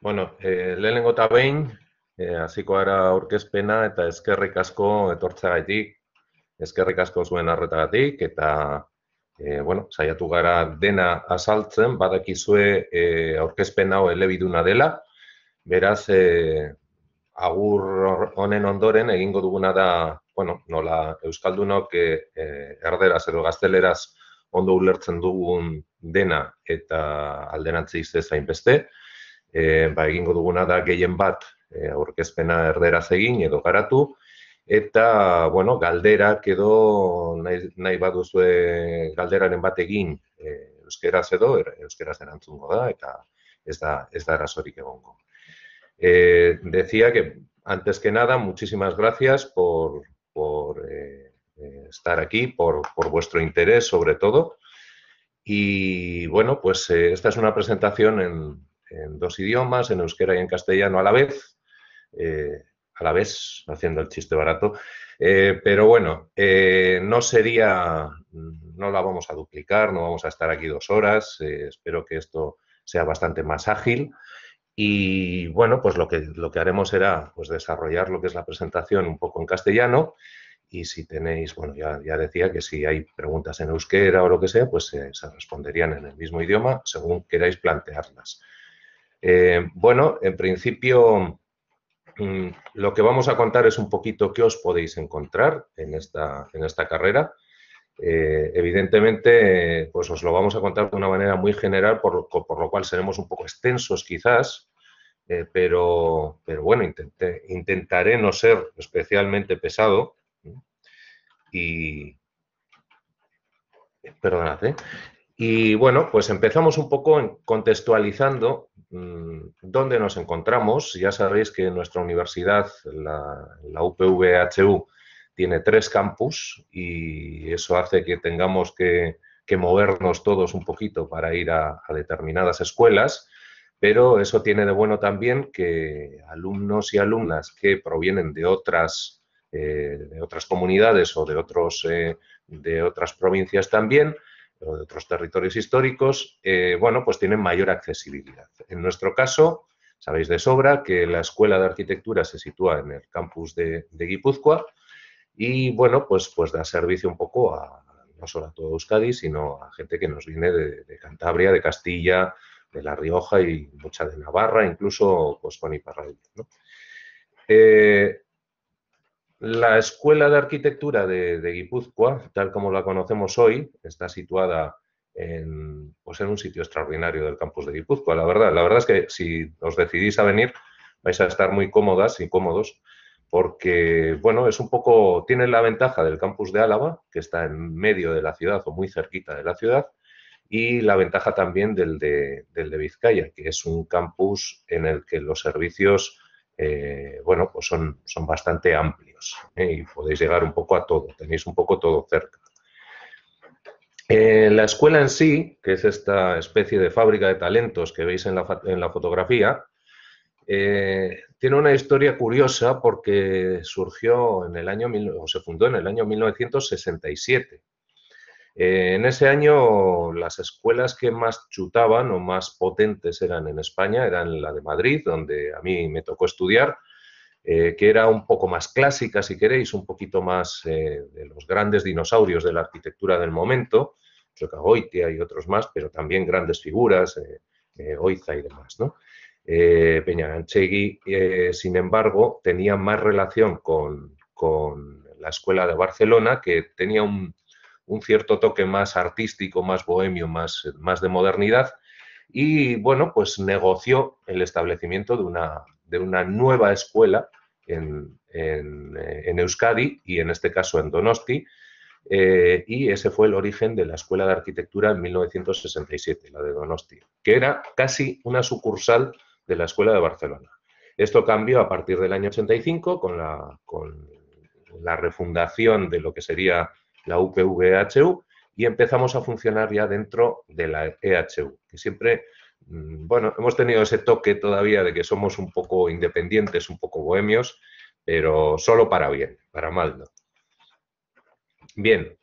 Bueno, eh, lehenengo eta behin, eh, aziko gara aurkezpena eta eskerrik asko etortza gaitik, eskerrik asko zuen arretagatik, eta, eh, bueno, saiatu gara dena azaltzen badakizue eh, aurkezpen hau elebiduna dela, beraz, eh, agur honen ondoren egingo duguna da, bueno, nola Euskaldunok eh, eh erderaz edo gazteleraz ondo ulertzen dugun dena eta alderantzi izte beste e, ba, egingo duguna da gehien bat e, aurkezpena erderaz egin edo garatu, eta, bueno, galderak edo nahi, nahi baduzue galderaren bat egin e, euskeraz edo, er, euskeraz erantzungo da, eta ez da, ez da erasorik egongo. E, decía que, antes que nada, muchísimas gracias por, por eh, estar aquí, por, por vuestro interés sobre todo. Y bueno, pues esta es una presentación en, en dos idiomas, en euskera y en castellano a la vez, eh, a la vez, haciendo el chiste barato. Eh, pero bueno, eh, no sería, no la vamos a duplicar, no vamos a estar aquí dos horas, espero que esto sea bastante más ágil. Y bueno, pues lo que, lo que haremos será pues, desarrollar lo que es la presentación un poco en castellano. Y si tenéis, bueno, ya, decía que si hay preguntas en euskera o lo que sea, pues se responderían en el mismo idioma según queráis plantearlas. Eh, bueno, en principio mm, lo que vamos a contar es un poquito qué os podéis encontrar en esta, en esta carrera. Eh, evidentemente, pues os lo vamos a contar de una manera muy general, por, lo cual seremos un poco extensos quizás, eh, pero, bueno, intentaré no ser especialmente pesado. Y, y bueno, pues empezamos un poco contextualizando mm, dónde nos encontramos. Ya sabéis que nuestra universidad, la, la UPVHU, tiene tres campus y eso hace que tengamos que, movernos todos un poquito para ir a, determinadas escuelas, pero eso tiene de bueno también que alumnos y alumnas que provienen de otras, eh, de otras comunidades o de eh, otras provincias también, pero de otros territorios históricos, eh, bueno, pues tienen mayor accesibilidad. En nuestro caso, sabéis de sobra que la Escuela de Arquitectura se sitúa en el campus de, Guipúzcoa y, bueno, pues, pues da servicio un poco a, no solo a todo Euskadi, sino a gente que nos viene de, Cantabria, de Castilla, de La Rioja y mucha de Navarra, incluso pues, con ¿no? Eh, la Escuela de Arquitectura de, Guipúzcoa, tal como la conocemos hoy, está situada en, pues en un sitio extraordinario del campus de Guipúzcoa. La verdad, la verdad es que si os decidís a venir, vais a estar muy cómodas y cómodos, porque, bueno, es un poco, tiene la ventaja del campus de Álava, que está en medio de la ciudad o muy cerquita de la ciudad, y la ventaja también del de, del de Vizcaya, que es un campus en el que los servicios eh, bueno, pues son, son bastante amplios ¿eh? y podéis llegar un poco a todo, tenéis un poco todo cerca. Eh, la escuela en sí, que es esta especie de fábrica de talentos que veis en la, fotografía, tiene una historia curiosa porque surgió en el año, o se fundó en el año 1967. Eh, en ese año las escuelas que más chutaban o más potentes eran en España, eran la de Madrid, donde a mí me tocó estudiar, eh, que era un poco más clásica, si queréis, un poquito más eh, de los grandes dinosaurios de la arquitectura del momento, Chocagoitia y otros más, pero también grandes figuras, Oiza y demás, ¿no? y sin embargo, tenía más relación con la escuela de Barcelona, que tenía un un cierto toque más artístico, más bohemio, más, más de modernidad. Y bueno, pues negoció el establecimiento de una, de una nueva escuela en, eh, Euskadi y en este caso en Donosti. Eh, y ese fue el origen de la Escuela de Arquitectura en 1967, la de Donosti, que era casi una sucursal de la Escuela de Barcelona. Esto cambió a partir del año 85 con la, con la refundación de lo que sería la UPVHU, y empezamos a funcionar ya dentro de la EHU, que siempre, mm, bueno, hemos tenido ese toque todavía de que somos un poco independientes, un poco bohemios, pero solo para bien, para mal no. Bien,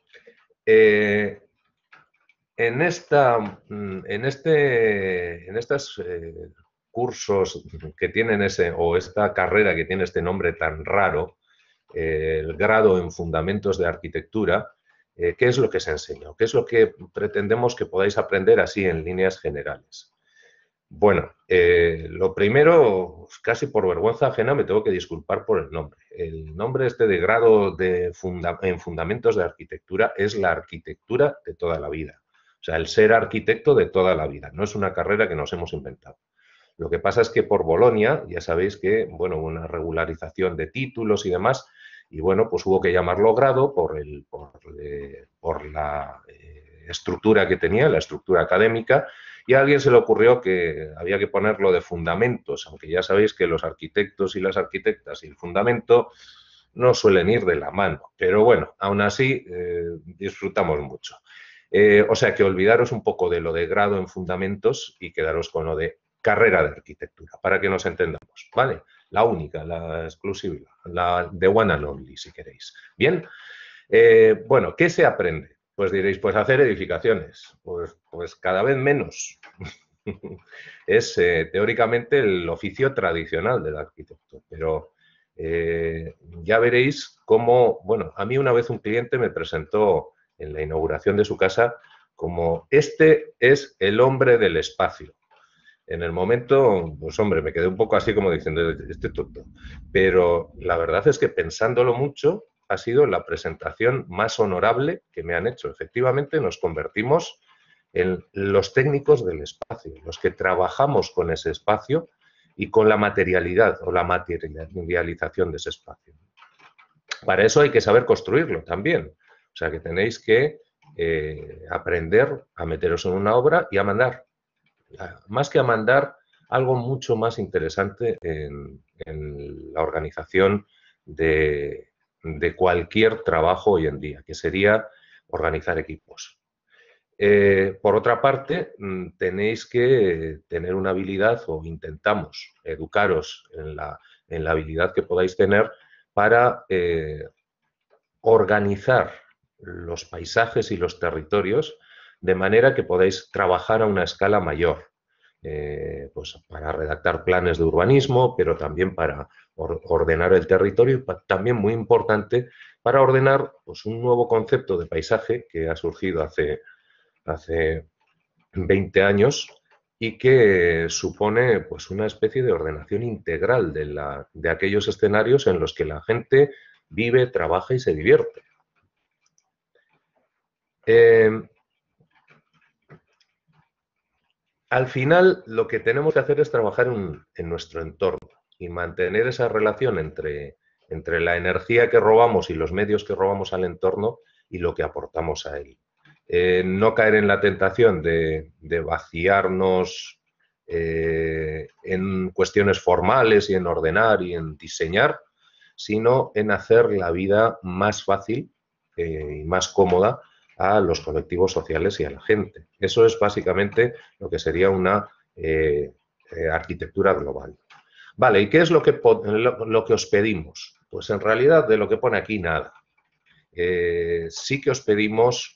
eh, en, esta, mm, en, este, en estos eh, cursos que tienen ese, o esta carrera que tiene este nombre tan raro, eh, el grado en fundamentos de arquitectura, eh, qué es lo que se enseña qué es lo que pretendemos que podáis aprender así en líneas generales. Bueno, eh, lo primero, casi por vergüenza ajena, me tengo que disculpar por el nombre. El nombre este de grado en fundamentos de arquitectura es la arquitectura de toda la vida. O sea, el ser arquitecto de toda la vida. No es una carrera que nos hemos inventado. Lo que pasa es que por Bolonia, ya sabéis que, bueno, una regularización de títulos y demás, y bueno, pues hubo que llamarlo grado por, el, por, eh, la eh, estructura que tenía, la estructura académica, y a alguien se le ocurrió que había que ponerlo de fundamentos, aunque ya sabéis que los arquitectos y las arquitectas y el fundamento no suelen ir de la mano, pero bueno, aún así eh, disfrutamos mucho. o sea que olvidaros un poco de lo de grado en fundamentos y quedaros con lo de carrera de arquitectura, para que nos entendamos, ¿vale? la única, la exclusiva, la de one and only, si queréis. Bien, eh, bueno, ¿qué se aprende? Pues diréis, pues hacer edificaciones, pues, pues cada vez menos. es eh, teóricamente el oficio tradicional del arquitecto, pero eh, ya veréis cómo, bueno, a mí una vez un cliente me presentó en la inauguración de su casa como este es el hombre del espacio en el momento, pues hombre, me quedé un poco así como diciendo, este tonto. Pero la verdad es que pensándolo mucho, ha sido la presentación más honorable que me han hecho. Efectivamente, nos convertimos en los técnicos del espacio, los que trabajamos con ese espacio y con la materialidad o la materialización de ese espacio. Para eso hay que saber construirlo también. O sea que tenéis que eh, aprender a meteros en una obra y a mandar más que a mandar, algo mucho más interesante en, la organización de, cualquier trabajo hoy en día, que sería organizar equipos. Eh, por otra parte, mm, tenéis que tener una habilidad o intentamos educaros en la, habilidad que podáis tener para eh, organizar los paisajes y los territorios de manera que podáis trabajar a una escala mayor, eh, pues para redactar planes de urbanismo, pero también para ordenar el territorio, también muy importante para ordenar pues, un nuevo concepto de paisaje que ha surgido hace, hace 20 años y que supone pues, una especie de ordenación integral de, la, de aquellos escenarios en los que la gente vive, trabaja y se divierte. Eh, al final lo que tenemos que hacer es trabajar en, nuestro entorno y mantener esa relación entre, la energía que robamos y los medios que robamos al entorno y lo que aportamos a él. Eh, no caer en la tentación de, vaciarnos eh, en cuestiones formales y en ordenar y en diseñar, sino en hacer la vida más fácil eh, y más cómoda a los colectivos sociales y a la gente. Eso es básicamente lo que sería una eh, eh, arquitectura global. Vale, ¿y qué es lo que, lo, que os pedimos? Pues en realidad de lo que pone aquí nada. Eh, sí que os pedimos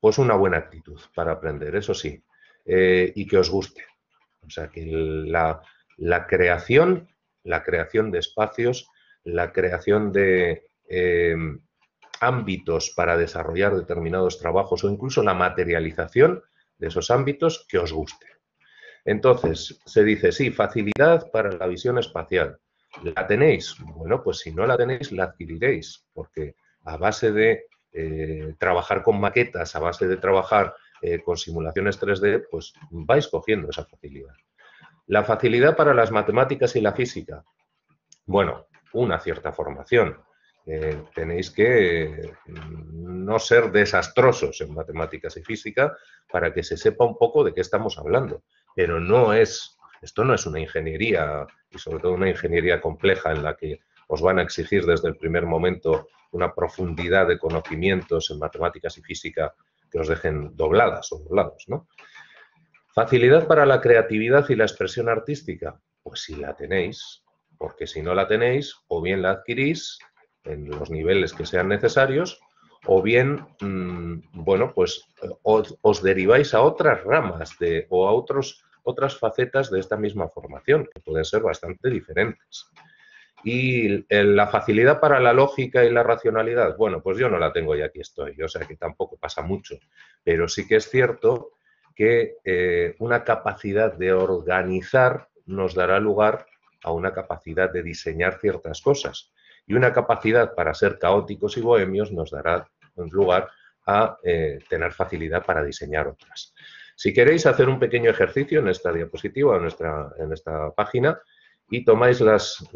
pues una buena actitud para aprender, eso sí, y que os guste. O sea, que la, creación, la creación de espacios, la creación de ámbitos para desarrollar determinados trabajos o incluso la materialización de esos ámbitos que os guste. Entonces, se dice, sí, facilidad para la visión espacial. ¿La tenéis? Bueno, pues si no la tenéis, la adquiriréis, porque a base de eh, trabajar con maquetas, a base de trabajar eh, con simulaciones 3D, pues vais cogiendo esa facilidad. La facilidad para las matemáticas y la física. Bueno, una cierta formación tenéis que mm, no ser desastrosos en matemáticas y física para que se sepa un poco de qué estamos hablando. Pero no es, esto no es una ingeniería, y sobre todo una ingeniería compleja en la que os van a exigir desde el primer momento una profundidad de conocimientos en matemáticas y física que os dejen dobladas o doblados, Facilidad para la creatividad y la expresión artística, pues si la tenéis, porque si no la tenéis, o bien la adquirís en los niveles que sean necesarios, o bien, mm, bueno, pues os, deriváis a otras ramas de, o a otros, otras facetas de esta misma formación, que pueden ser bastante diferentes. Y la facilidad para la lógica y la racionalidad, bueno, pues yo no la tengo y aquí estoy, o sea que tampoco pasa mucho, pero sí que es cierto que eh, una capacidad de organizar nos dará lugar a una capacidad de diseñar ciertas cosas y una capacidad para ser caóticos y bohemios nos dará lugar a eh, tener facilidad para diseñar otras. Si queréis hacer un pequeño ejercicio en esta diapositiva, en, en esta página, y tomáis las,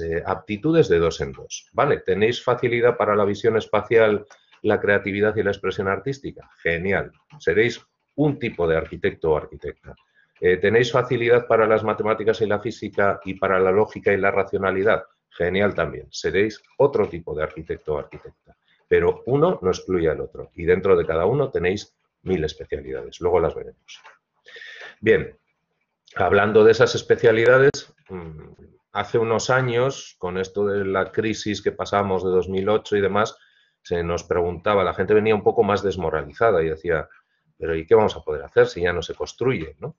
eh, aptitudes de dos en dos. ¿vale? ¿Tenéis facilidad para la visión espacial, la creatividad y la expresión artística? Genial. Seréis un tipo de arquitecto o arquitecta. Eh, ¿Tenéis facilidad para las matemáticas y la física y para la lógica y la racionalidad? Genial también. Seréis otro tipo de arquitecto o arquitecta. Pero uno no excluye al otro. Y dentro de cada uno tenéis mil especialidades. Luego las veremos. Bien, hablando de esas especialidades, mm, hace unos años, con esto de la crisis que pasamos de 2008 y demás, se nos preguntaba, la gente venía un poco más desmoralizada y decía, pero ¿y qué vamos a poder hacer si ya no se construye? ¿no?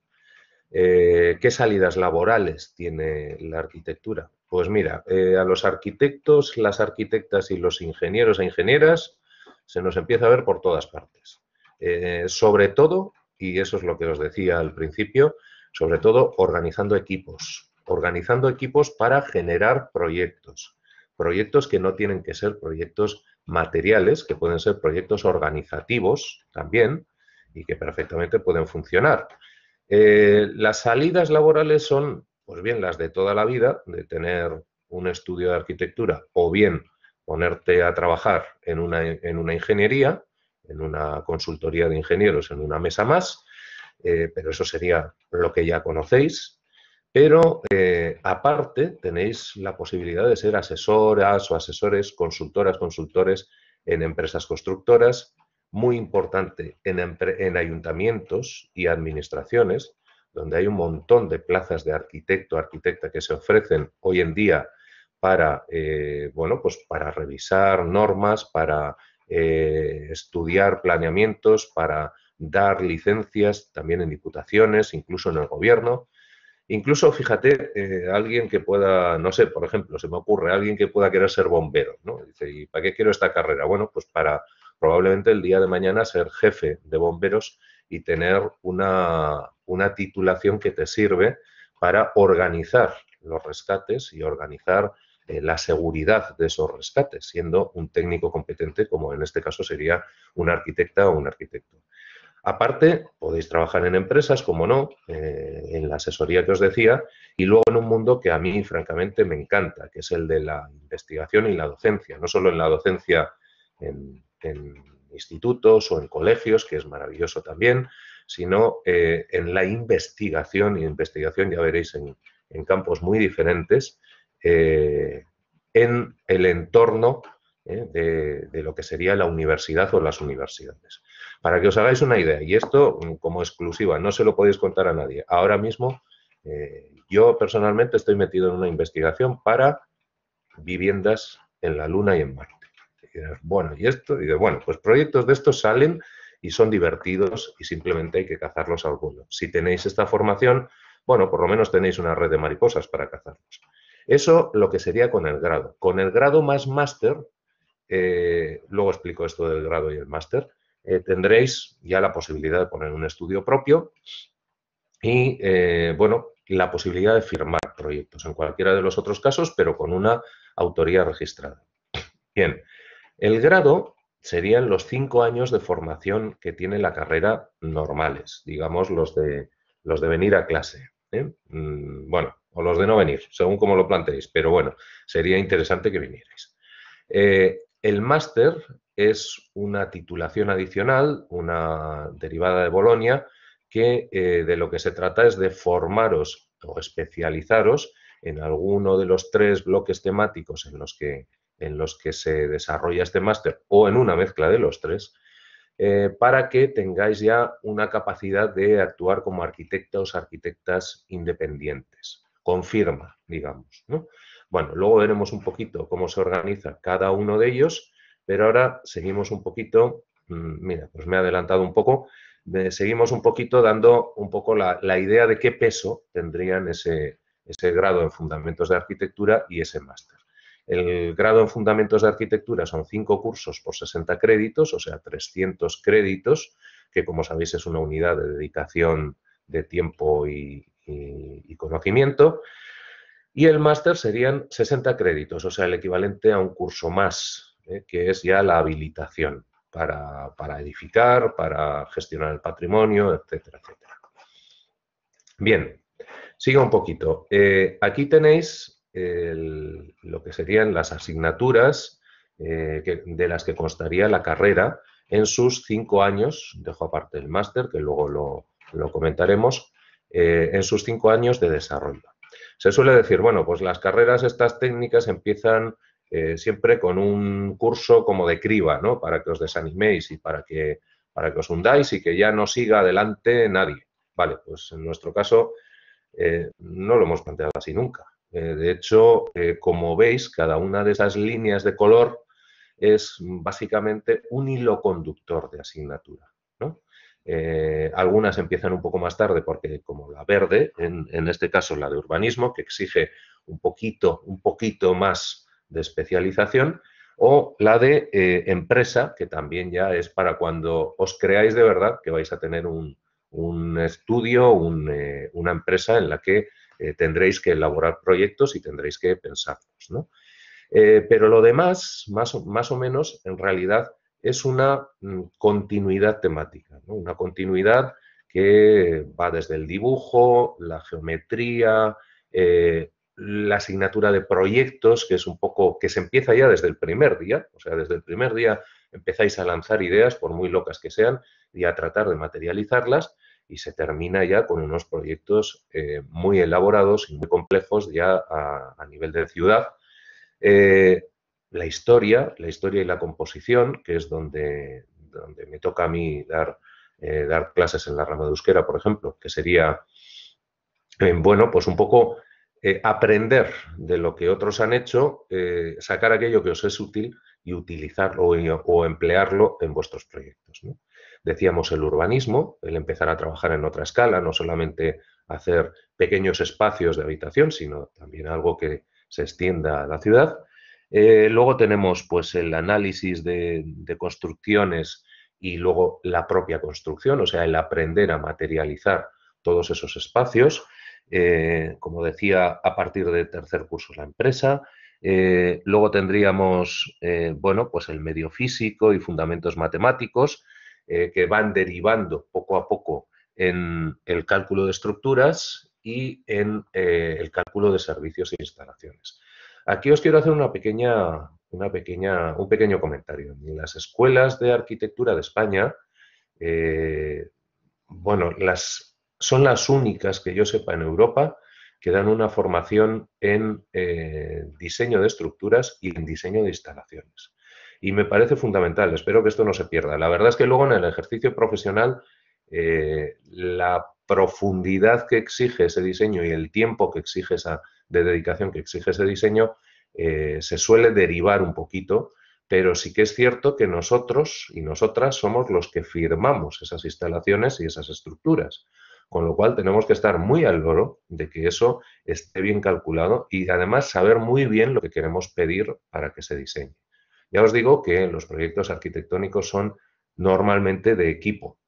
Eh, ¿Qué salidas laborales tiene la arquitectura? Pues mira, eh, a los arquitectos, las arquitectas y los ingenieros e ingenieras se nos empieza a ver por todas partes. Eh, sobre todo, y eso es lo que os decía al principio, sobre todo organizando equipos, organizando equipos para generar proyectos, proyectos que no tienen que ser proyectos materiales, que pueden ser proyectos organizativos también y que perfectamente pueden funcionar. Eh, las salidas laborales son, pues bien, las de toda la vida, de tener un estudio de arquitectura o bien ponerte a trabajar en una, ingeniería, en una consultoría de ingenieros, en una mesa más, eh, pero eso sería lo que ya conocéis. Pero eh, aparte tenéis la posibilidad de ser asesoras o asesores, consultoras, consultores en empresas constructoras, muy importante en, ayuntamientos y administraciones, donde hay un montón de plazas de arquitecto, arquitecta que se ofrecen hoy en día para, eh, bueno, pues para revisar normas, para eh, estudiar planeamientos, para dar licencias también en diputaciones, incluso en el gobierno. Incluso, fíjate, eh, alguien que pueda, no sé, por ejemplo, se me ocurre, alguien que pueda querer ser bombero, ¿no? Dice, ¿y para qué quiero esta carrera? Bueno, pues para probablemente el día de mañana ser jefe de bomberos y tener una, titulación que te sirve para organizar los rescates y organizar eh, la seguridad de esos rescates, siendo un técnico competente, como en este caso sería un arquitecta o un arquitecto. Aparte, podéis trabajar en empresas, como no, eh, en la asesoría que os decía, y luego en un mundo que a mí, francamente, me encanta, que es el de la investigación y la docencia. No solo en la docencia en, en institutos o en colegios, que es maravilloso también, sino eh, en la investigación, y investigación ya veréis en, campos muy diferentes, eh, en el entorno eh, de, lo que sería la universidad o las universidades. Para que os hagáis una idea, y esto mm, como exclusiva, no se lo podéis contar a nadie. Ahora mismo yo personalmente estoy metido en una investigación para viviendas en la Luna y en mar bueno, ¿y esto? Y bueno, pues proyectos de estos salen y son divertidos y simplemente hay que cazarlos alguno. Si tenéis esta formación, bueno, por lo menos tenéis una red de mariposas para cazarlos. Eso lo que sería con el grado. Con el grado más máster, eh, luego explico esto del grado y el máster, eh, tendréis ya la posibilidad de poner un estudio propio y, eh, bueno, la posibilidad de firmar proyectos en cualquiera de los otros casos, pero con una autoría registrada. Bien, el grado serían los cinco años de formación que tiene la carrera normales, digamos los de, los de venir a clase. ¿eh? Mm, bueno, o los de no venir, según como lo planteéis, pero bueno, sería interesante que vinierais. Eh, el máster es una titulación adicional, una derivada de Bolonia, que eh, de lo que se trata es de formaros o especializaros en alguno de los tres bloques temáticos en los que en los que se desarrolla este máster o en una mezcla de los tres, eh, para que tengáis ya una capacidad de actuar como arquitectos, arquitectas independientes, con firma, digamos. Bueno, luego veremos un poquito cómo se organiza cada uno de ellos, pero ahora seguimos un poquito, mm, mira, pues me he adelantado un poco, seguimos un poquito dando un poco la, la idea de qué peso tendrían ese, ese grado en fundamentos de arquitectura y ese máster. El grado en Fundamentos de Arquitectura son cinco cursos por 60 créditos, o sea, 300 créditos, que como sabéis es una unidad de dedicación de tiempo y, conocimiento. Y el máster serían 60 créditos, o sea, el equivalente a un curso más, ¿eh? que es ya la habilitación para, edificar, para gestionar el patrimonio, etcétera, etcétera. Bien, siga un poquito. Eh, aquí tenéis lo que serían las asignaturas eh, de las que constaría la carrera en sus cinco años, dejo aparte el máster, que luego lo, comentaremos, eh, en sus cinco años de desarrollo. Se suele decir, bueno, pues las carreras estas técnicas empiezan eh, siempre con un curso como de criba, ¿no? Para que os desaniméis y para que, para que os hundáis y que ya no siga adelante nadie. Vale, pues en nuestro caso no lo hemos planteado así nunca. Eh, de hecho, eh, como veis, cada una de esas líneas de color es básicamente un hilo conductor de asignatura. Eh, algunas empiezan un poco más tarde porque, como la verde, en, este caso la de urbanismo, que exige un poquito, un poquito más de especialización, o la de empresa, que también ya es para cuando os creáis de verdad que vais a tener un, estudio, una empresa en la que eh, tendréis que elaborar proyectos y tendréis que pensarlos. ¿no? Eh, pero lo demás, más o, menos, en realidad es una mm, continuidad temática, una continuidad que va desde el dibujo, la geometría, eh, la asignatura de proyectos, que es un poco, que se empieza ya desde el primer día, o sea, desde el primer día empezáis a lanzar ideas, por muy locas que sean, y a tratar de materializarlas, y se termina ya con unos proyectos eh, muy elaborados y muy complejos ya a, nivel de ciudad. Eh, la historia, la historia y la composición, que es donde, donde me toca a mí dar, eh, dar clases en la rama de euskera, por ejemplo, que sería, bueno, pues un poco aprender de lo que otros han hecho, sacar aquello que os es útil y utilizarlo o, o emplearlo en vuestros proyectos. ¿no? Decíamos el urbanismo, el empezar a trabajar en otra escala, no solamente hacer pequeños espacios de habitación, sino también algo que se extienda a la ciudad. Eh, luego tenemos pues, el análisis de, construcciones y luego la propia construcción, o sea, el aprender a materializar todos esos espacios. Eh, como decía, a partir de tercer curso la empresa. Eh, luego tendríamos, bueno, pues el medio físico y fundamentos matemáticos, eh, que van derivando poco a poco en el cálculo de estructuras y en eh, el cálculo de servicios e instalaciones. Aquí os quiero hacer una pequeña, un pequeño comentario. En las escuelas de arquitectura de España, eh, bueno, son las únicas que yo sepa en Europa que dan una formación en diseño de estructuras y en diseño de instalaciones y me parece fundamental. Espero que esto no se pierda. La verdad es que luego en el ejercicio profesional eh, la profundidad que exige ese diseño y el tiempo que exige esa de dedicación que exige ese diseño eh, se suele derivar un poquito, pero sí que es cierto que nosotros y nosotras somos los que firmamos esas instalaciones y esas estructuras. Con lo cual tenemos que estar muy al loro de que eso esté bien calculado y además saber muy bien lo que queremos pedir para que se diseñe. Ya os digo que los proyectos arquitectónicos son normalmente de equipo,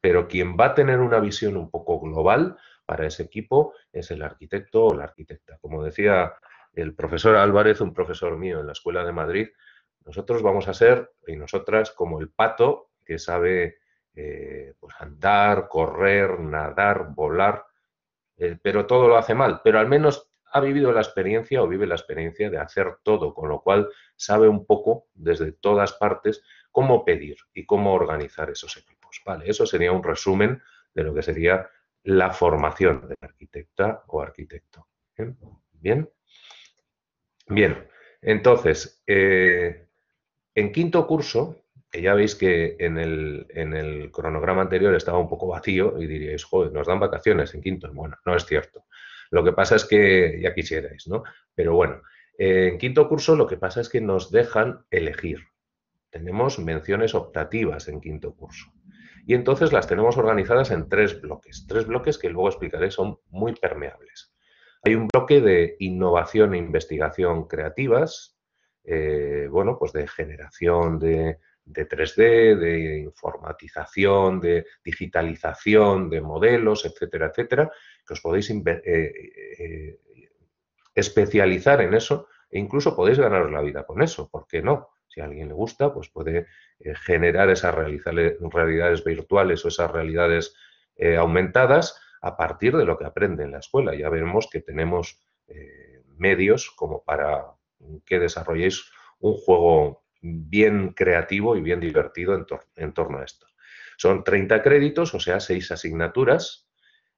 pero quien va a tener una visión un poco global para ese equipo es el arquitecto o la arquitecta. Como decía el profesor Álvarez, un profesor mío en la Escuela de Madrid, nosotros vamos a ser, y nosotras, como el pato que sabe eh, pues andar, correr, nadar, volar, eh, pero todo lo hace mal, pero al menos ha vivido la experiencia o vive la experiencia de hacer todo, con lo cual sabe un poco desde todas partes cómo pedir y cómo organizar esos equipos. Vale, eso sería un resumen de lo que sería la formación de arquitecta o arquitecto. Bien, bien. entonces, eh, en quinto curso, que ya veis que en el, en el, cronograma anterior estaba un poco vacío y diríais, joder, nos dan vacaciones en quinto. Bueno, no es cierto. Lo que pasa es que ya quisierais, ¿no? Pero bueno, en quinto curso lo que pasa es que nos dejan elegir. Tenemos menciones optativas en quinto curso. Y entonces las tenemos organizadas en tres bloques. Tres bloques que luego explicaré son muy permeables. Hay un bloque de innovación e investigación creativas, eh, bueno, pues de generación de de 3D, de informatización, de digitalización, de modelos, etcétera, etcétera, que os podéis eh, eh, especializar en eso e incluso podéis ganaros la vida con eso, ¿por qué no? Si a alguien le gusta, pues puede eh, generar esas realidades virtuales o esas realidades aumentadas a partir de lo que aprende en la escuela. Ya vemos que tenemos medios como para que desarrolléis un juego bien creativo y bien divertido en, torno a esto. Son 30 créditos, o sea, seis asignaturas.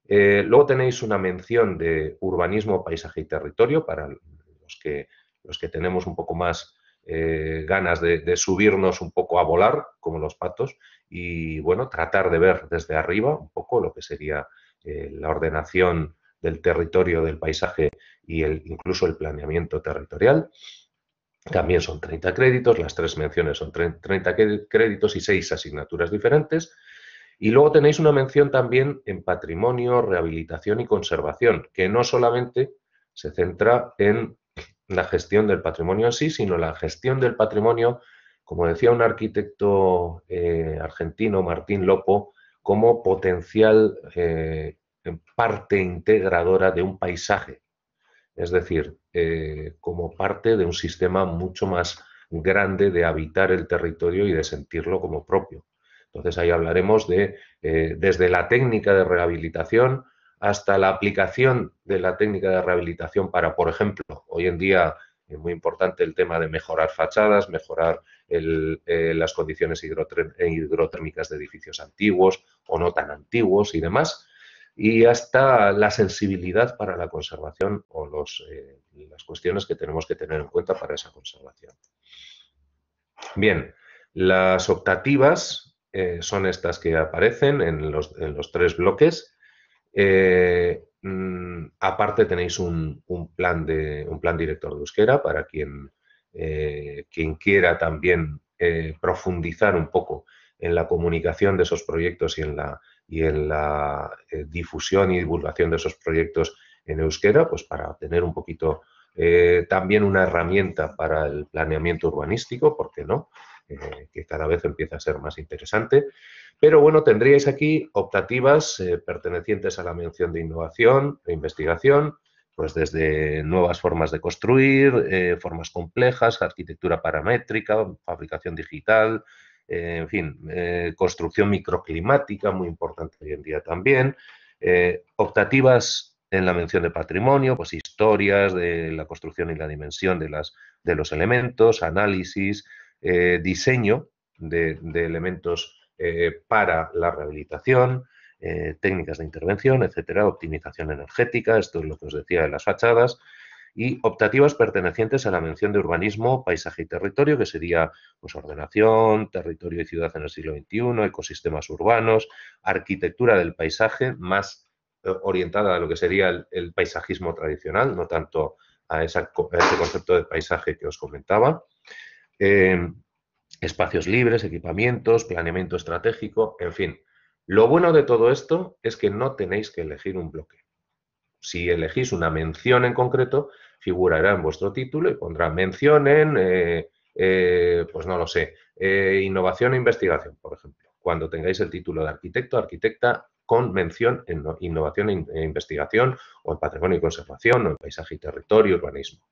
Eh, luego tenéis una mención de urbanismo, paisaje y territorio para los que, tenemos un poco más eh, ganas de, subirnos un poco a volar, como los patos, y bueno, tratar de ver desde arriba un poco lo que sería eh, la ordenación del territorio, del paisaje y incluso el planeamiento territorial. También son 30 créditos, las tres menciones son 30 créditos y seis asignaturas diferentes. Y luego tenéis una mención también en patrimonio, rehabilitación y conservación, que no solamente se centra en la gestión del patrimonio en sí, sino la gestión del patrimonio, como decía un arquitecto eh, argentino, Martín Lopo, como potencial eh, parte integradora de un paisaje es decir, eh, como parte de un sistema mucho más grande de habitar el territorio y de sentirlo como propio. Entonces ahí hablaremos de eh, desde la técnica de rehabilitación hasta la aplicación de la técnica de rehabilitación para, por ejemplo, hoy en día es muy importante el tema de mejorar fachadas, mejorar eh, las condiciones hidrotérmicas de edificios antiguos o no tan antiguos y demás y hasta la sensibilidad para la conservación o eh, las cuestiones que tenemos que tener en cuenta para esa conservación. Bien, las optativas eh, son estas que aparecen en los, tres bloques. Eh, mm, aparte tenéis un, plan de, un plan director de euskera para quien, quien quiera también profundizar un poco en la comunicación de esos proyectos y en la y en la eh, difusión y divulgación de esos proyectos en euskera, pues para tener un poquito eh, también una herramienta para el planeamiento urbanístico, ¿por qué no? Eh, que cada vez empieza a ser más interesante. Pero bueno, tendríais aquí optativas pertenecientes a la mención de innovación e investigación, pues desde nuevas formas de construir, formas complejas, arquitectura paramétrica, fabricación digital, eh, en fin, eh, construcción microclimática, muy importante hoy en día también, eh, optativas en la mención de patrimonio, pues historias de la construcción y la dimensión de, los elementos, análisis, diseño de, de elementos para la rehabilitación, técnicas de intervención, etcétera, optimización energética, esto es lo que os decía de las fachadas, y optativas pertenecientes a la mención de urbanismo, paisaje y territorio, que sería pues, ordenación, territorio y ciudad en el siglo XXI, ecosistemas urbanos, arquitectura del paisaje, más eh, orientada a lo que sería el, paisajismo tradicional, no tanto a, ese concepto de paisaje que os comentaba. Em, espacios libres, equipamientos, planeamiento estratégico, en fin. Lo bueno de todo esto es que no tenéis que elegir un bloque. Si elegís una mención en concreto, figurará en vuestro título y pondrá mención en, eh, eh, pues no lo sé, eh, innovación e investigación, por ejemplo. Cuando tengáis el título de arquitecto, arquitecta con mención en innovación e, e investigación o en patrimonio y conservación o en paisaje y territorio, urbanismo.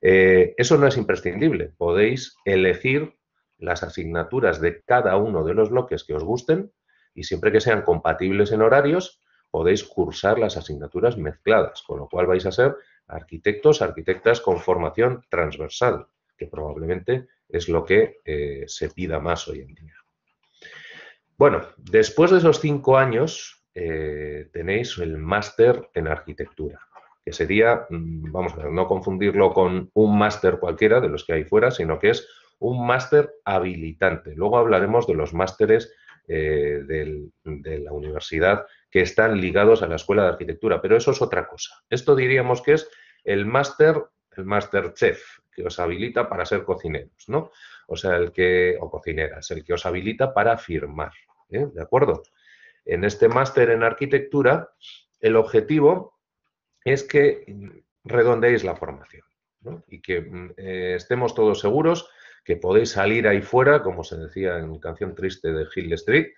eso no es imprescindible. Podéis elegir las asignaturas de cada uno de los bloques que os gusten y siempre que sean compatibles en horarios, podéis cursar las asignaturas mezcladas, con lo cual vais a ser arquitectos, arquitectas con formación transversal, que probablemente es lo que eh, se pida más hoy en día. Bueno, después de esos cinco años eh, tenéis el máster en arquitectura, que sería, mm, vamos a ver, no confundirlo con un máster cualquiera de los que hay fuera, sino que es un máster habilitante. Luego hablaremos de los másteres eh, de la universidad que están ligados a la escuela de arquitectura, pero eso es otra cosa. Esto diríamos que es el máster, el máster chef, que os habilita para ser cocineros, ¿no? O sea, el que, o cocineras, el que os habilita para firmar, ¿eh? ¿de acuerdo? En este máster en arquitectura, el objetivo es que redondeéis la formación y que mm, eh, estemos todos seguros que podéis salir ahí fuera, como se decía en Canción Triste de Hill Street,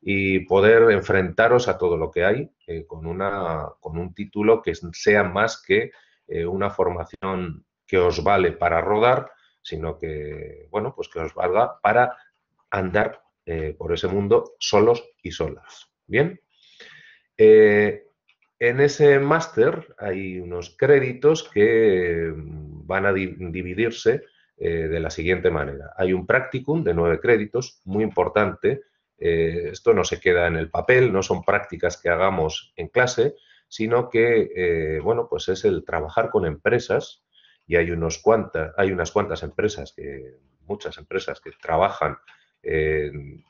y poder enfrentaros a todo lo que hay eh, con, una, con un título que sea más que eh, una formación que os vale para rodar, sino que, bueno, pues que os valga para andar eh, por ese mundo solos y solas. Bien. en ese máster hay unos créditos que mm, van a dividirse eh, de la siguiente manera. Hay un practicum de nueve créditos, muy importante. Eh, esto no se queda en el papel, no son prácticas que hagamos en clase, sino que, eh, bueno, pues es el trabajar con empresas y hay, unos cuantas, hay unas cuantas empresas, que, muchas empresas que trabajan de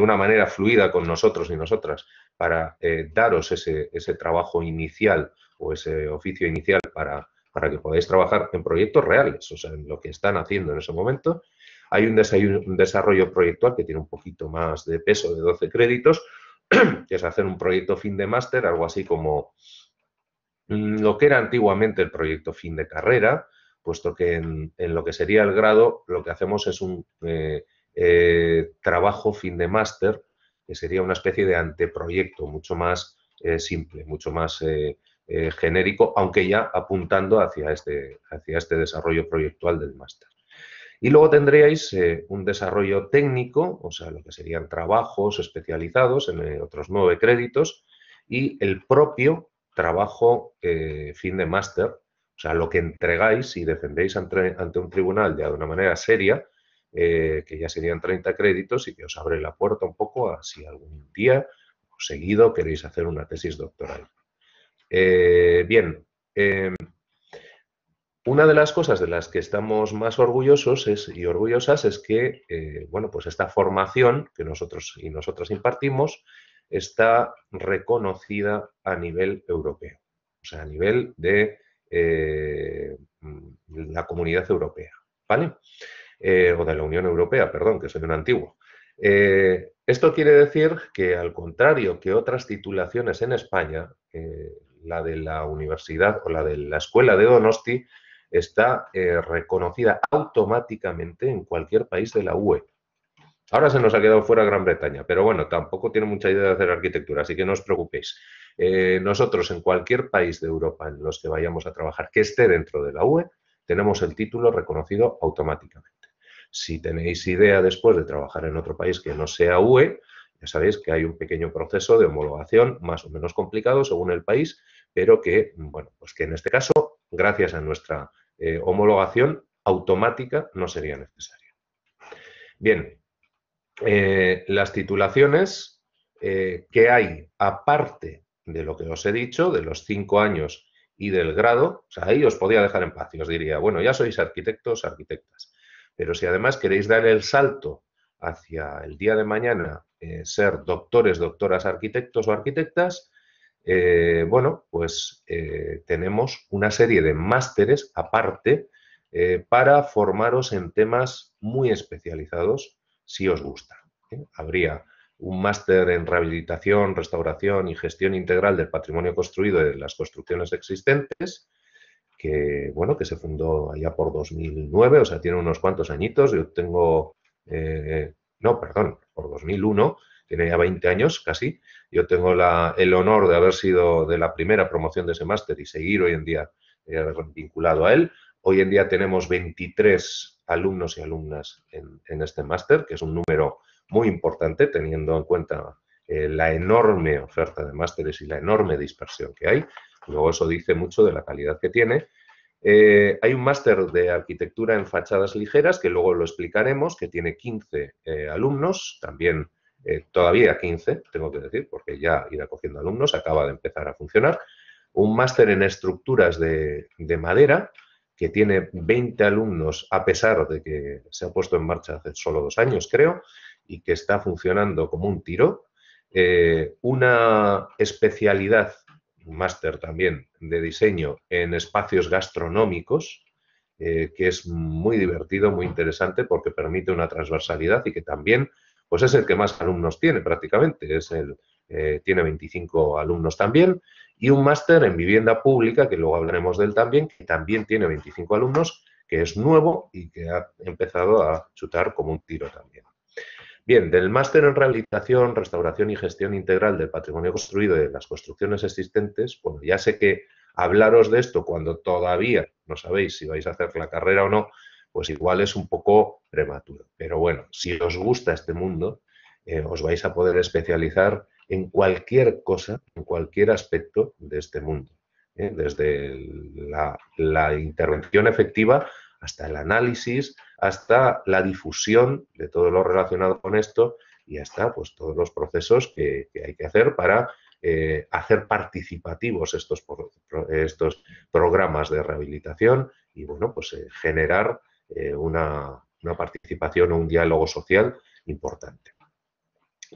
una manera fluida con nosotros y nosotras para daros ese, ese trabajo inicial o ese oficio inicial para para que podáis trabajar en proyectos reales, o sea, en lo que están haciendo en ese momento. Hay un, desarrollo proyectual que tiene un poquito más de peso de 12 créditos, que es hacer un proyecto fin de máster, algo así como mm, lo que era antiguamente el proyecto fin de carrera, puesto que en, lo que sería el grado lo que hacemos es un eh, eh, trabajo fin de máster, que sería una especie de anteproyecto mucho más eh, simple, mucho más eh, genérico, aunque ya apuntando hacia este, hacia este desarrollo proyectual del máster. Y luego tendríais eh, un desarrollo técnico, o sea, lo que serían trabajos especializados en eh, otros nueve créditos, y el propio trabajo fin de máster, o sea, lo que entregáis y defendéis ante, un tribunal ya de una manera seria, que ya serían 30 créditos y que os abre la puerta un poco a si algún día o seguido queréis hacer una tesis doctoral. Eh, bien, em, una de las cosas de las que estamos más orgullosos y orgullosas es que, eh, bueno, pues esta formación que nosotros y nosotras impartimos está reconocida a nivel europeo, o sea, a nivel de eh, mm, la comunidad europea, ¿vale? Eh, o de la Unión Europea, perdón, que soy un antiguo. esto quiere decir que, al contrario que otras titulaciones en España, la de la universidad o la de la escuela de Donosti, está eh, reconocida automáticamente en cualquier país de la UE. Ahora se nos ha quedado fuera Gran Bretaña, pero bueno, tampoco tiene mucha idea de hacer arquitectura, así que no os preocupéis. Eh, nosotros en cualquier país de Europa en los que vayamos a trabajar que esté dentro de la UE, tenemos el título reconocido automáticamente. Si tenéis idea después de trabajar en otro país que no sea UE, ya sabéis que hay un pequeño proceso de homologación más o menos complicado según el país, pero que, bueno, pues que en este caso, gracias a nuestra eh, homologación automática, no sería necesario. Bien, eh, las titulaciones eh, que hay aparte de lo que os he dicho, de los cinco años y del grado, o sea, ahí os podía dejar en paz y os diría, bueno, ya sois arquitectos, arquitectas, pero si además queréis dar el salto hacia el día de mañana eh, ser doctores, doctoras, arquitectos o arquitectas, eh, bueno, pues eh, tenemos una serie de másteres aparte para formaros en temas muy especializados si os gusta. Habría un máster en rehabilitación, restauración y gestión integral del patrimonio construido de las construcciones existentes, que bueno, que se fundó allá por 2009, o sea, tiene unos cuantos añitos. Yo tengo eh, no, perdón, por 2001, tenía ya 20 años casi. Yo tengo el honor de haber sido de la primera promoción de ese máster y seguir hoy en día eh, vinculado a él. Hoy en día tenemos 23 alumnos y alumnas en, este máster, que es un número muy importante teniendo en cuenta eh, la enorme oferta de másteres y la enorme dispersión que hay. Luego eso dice mucho de la calidad que tiene eh, hay un máster de arquitectura en fachadas ligeras, que luego lo explicaremos, que tiene 15 eh, alumnos, también eh, todavía 15, tengo que decir, porque ya irá cogiendo alumnos, acaba de empezar a funcionar. Un máster en estructuras de, de, madera, que tiene 20 alumnos, a pesar de que se ha puesto en marcha hace solo dos años, creo, y que está funcionando como un tiro. una especialidad un máster también de diseño en espacios gastronómicos, eh, que es muy divertido, muy interesante porque permite una transversalidad y que también pues es el que más alumnos tiene prácticamente, es el, eh, tiene 25 alumnos también, y un máster en vivienda pública, que luego hablaremos de él también, que también tiene 25 alumnos, que es nuevo y que ha empezado a chutar como un tiro también. Bien, del máster en rehabilitación, restauración y gestión integral del patrimonio construido y de las construcciones existentes, bueno, ya sé que hablaros de esto cuando todavía no sabéis si vais a hacer la carrera o no, pues igual es un poco prematuro. Pero bueno, si os gusta este mundo, eh, os vais a poder especializar en cualquier cosa, en cualquier aspecto de este mundo, ¿eh? desde la intervención efectiva hasta el análisis, hasta la difusión de todo lo relacionado con esto y hasta pues, todos los procesos que, hay que hacer para eh, hacer participativos estos, estos programas de rehabilitación y bueno, pues eh, generar eh, una, participación o un diálogo social importante.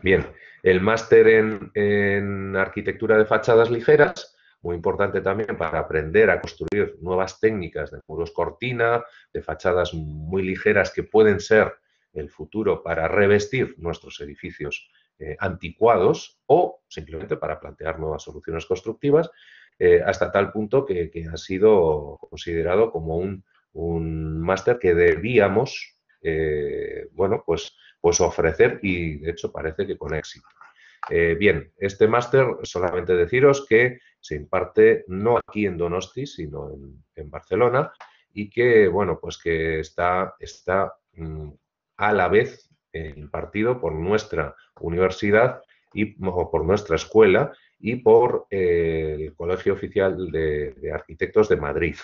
Bien, el máster en arquitectura de fachadas ligeras muy importante también para aprender a construir nuevas técnicas de muros cortina, de fachadas muy ligeras que pueden ser el futuro para revestir nuestros edificios eh, anticuados o simplemente para plantear nuevas soluciones constructivas, eh, hasta tal punto que, ha sido considerado como un, máster que debíamos eh, bueno, pues, pues ofrecer y de hecho parece que con éxito. bien, este máster solamente deciros que se imparte no aquí en Donosti, sino en, Barcelona, y que, bueno, pues que está, está mm, a la vez eh, impartido por nuestra universidad y por nuestra escuela y por eh, el Colegio Oficial de, Arquitectos de Madrid.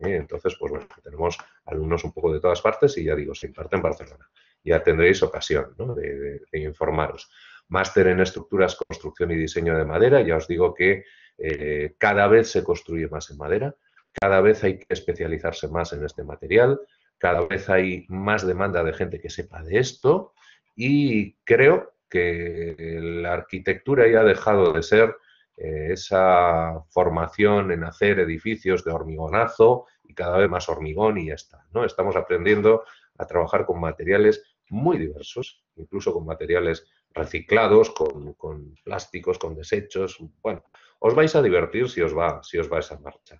¿eh? Entonces, pues bueno, tenemos alumnos un poco de todas partes y ya digo, se imparte en Barcelona. Ya tendréis ocasión de informaros. Máster en estructuras, construcción y diseño de madera. Ya os digo que eh, cada vez se construye más en madera, cada vez hay que especializarse más en este material, cada vez hay más demanda de gente que sepa de esto y creo que la arquitectura ya ha dejado de ser eh, esa formación en hacer edificios de hormigonazo y cada vez más hormigón y ya está. ¿no? Estamos aprendiendo a trabajar con materiales muy diversos, incluso con materiales reciclados, con, con plásticos, con desechos, bueno, os vais a divertir si os va, si os va esa marcha.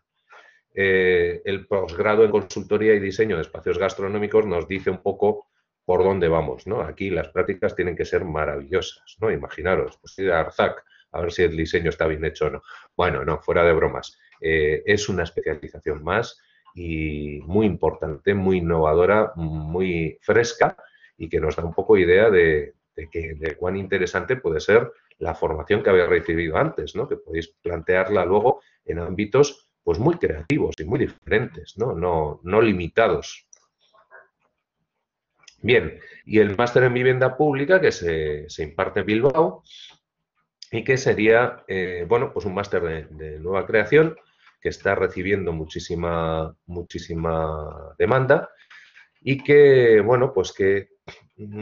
Eh, el posgrado en consultoría y diseño de espacios gastronómicos nos dice un poco por dónde vamos, ¿no? Aquí las prácticas tienen que ser maravillosas, ¿no? Imaginaros, pues ir a Arzac a ver si el diseño está bien hecho o no. Bueno, no, fuera de bromas. Eh, es una especialización más y muy importante, muy innovadora, muy fresca y que nos da un poco idea de, de cuán interesante puede ser la formación que habéis recibido antes, Que podéis plantearla luego en ámbitos pues muy creativos y muy diferentes, ¿no? No, no limitados. Bien, y el máster en vivienda pública que se, imparte en Bilbao y que sería, eh, bueno, pues un máster de, de, nueva creación que está recibiendo muchísima, muchísima demanda y que, bueno, pues que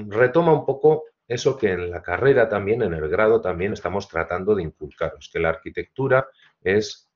retoma un poco eso que en la carrera también, en el grado también estamos tratando de inculcaros, que la arquitectura es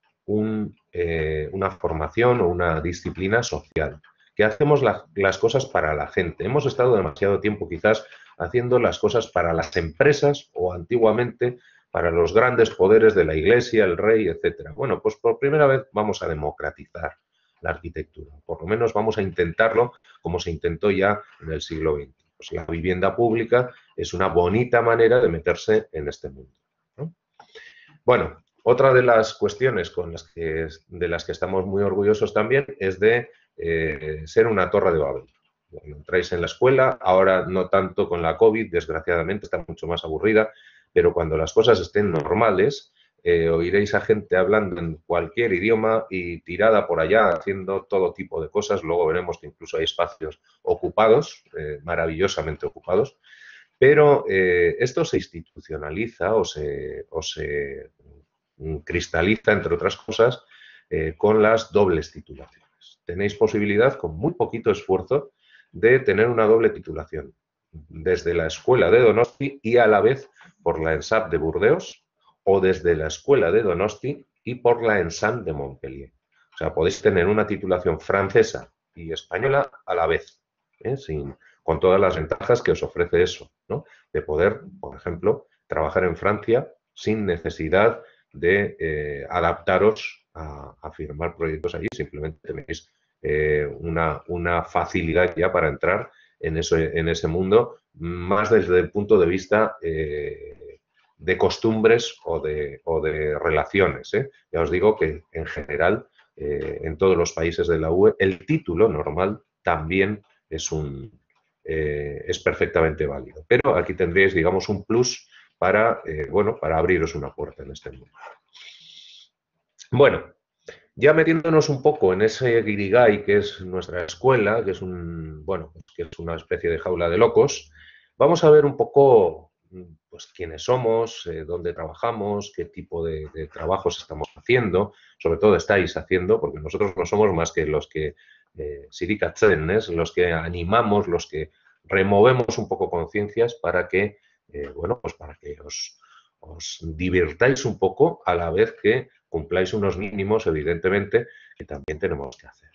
eh, una formación o una disciplina social, que hacemos las cosas para la gente. Hemos estado demasiado tiempo quizás haciendo las cosas para las empresas o antiguamente para los grandes poderes de la iglesia, el rey, etcétera. Bueno, pues por primera vez vamos a democratizar la arquitectura. Por lo menos vamos a intentarlo como se intentó ya en el siglo XX. Pues la vivienda pública es una bonita manera de meterse en este mundo. Bueno, otra de las cuestiones con las de las que estamos muy orgullosos también es de eh, ser una torre de Babel. Bueno, entráis en la escuela, ahora no tanto con la COVID, desgraciadamente está mucho más aburrida, pero cuando las cosas estén normales, eh, oiréis a gente hablando en cualquier idioma y tirada por allá haciendo todo tipo de cosas. Luego veremos que incluso hay espacios ocupados, eh, maravillosamente ocupados, pero eh, esto se institucionaliza o se, cristaliza, entre otras cosas, eh, con las dobles titulaciones. Tenéis posibilidad, con muy poquito esfuerzo, de tener una doble titulación desde la escuela de Donosti y a la vez por la ENSAP de Burdeos o desde la escuela de Donosti y por la ENSAM de Montpellier. O sea, podéis tener una titulación francesa y española a la vez, ¿eh? sin, con todas las ventajas que os ofrece eso, De poder, por ejemplo, trabajar en Francia sin necesidad de eh, adaptaros a, firmar proyectos allí, simplemente tenéis eh, una, facilidad ya para entrar en, eso, en ese mundo, más desde el punto de vista eh, de costumbres o de relaciones. Ya os digo que en general, en todos los países de la UE, el título normal también es un, eh, es perfectamente válido. Pero aquí tendréis, digamos, un plus para, eh, bueno, para abriros una puerta en este mundo. Bueno, ya metiéndonos un poco en ese guirigay que es nuestra escuela, que es, un, bueno, pues que es una especie de jaula de locos, vamos a ver un poco pues, quiénes somos, eh, dónde trabajamos, qué tipo de, trabajos estamos haciendo, sobre todo estáis haciendo, porque nosotros no somos más que los que eh, es ¿eh? los que animamos, los que removemos un poco conciencias para que, eh, bueno, pues para que os, divirtáis un poco a la vez que cumpláis unos mínimos, evidentemente, que también tenemos que hacer.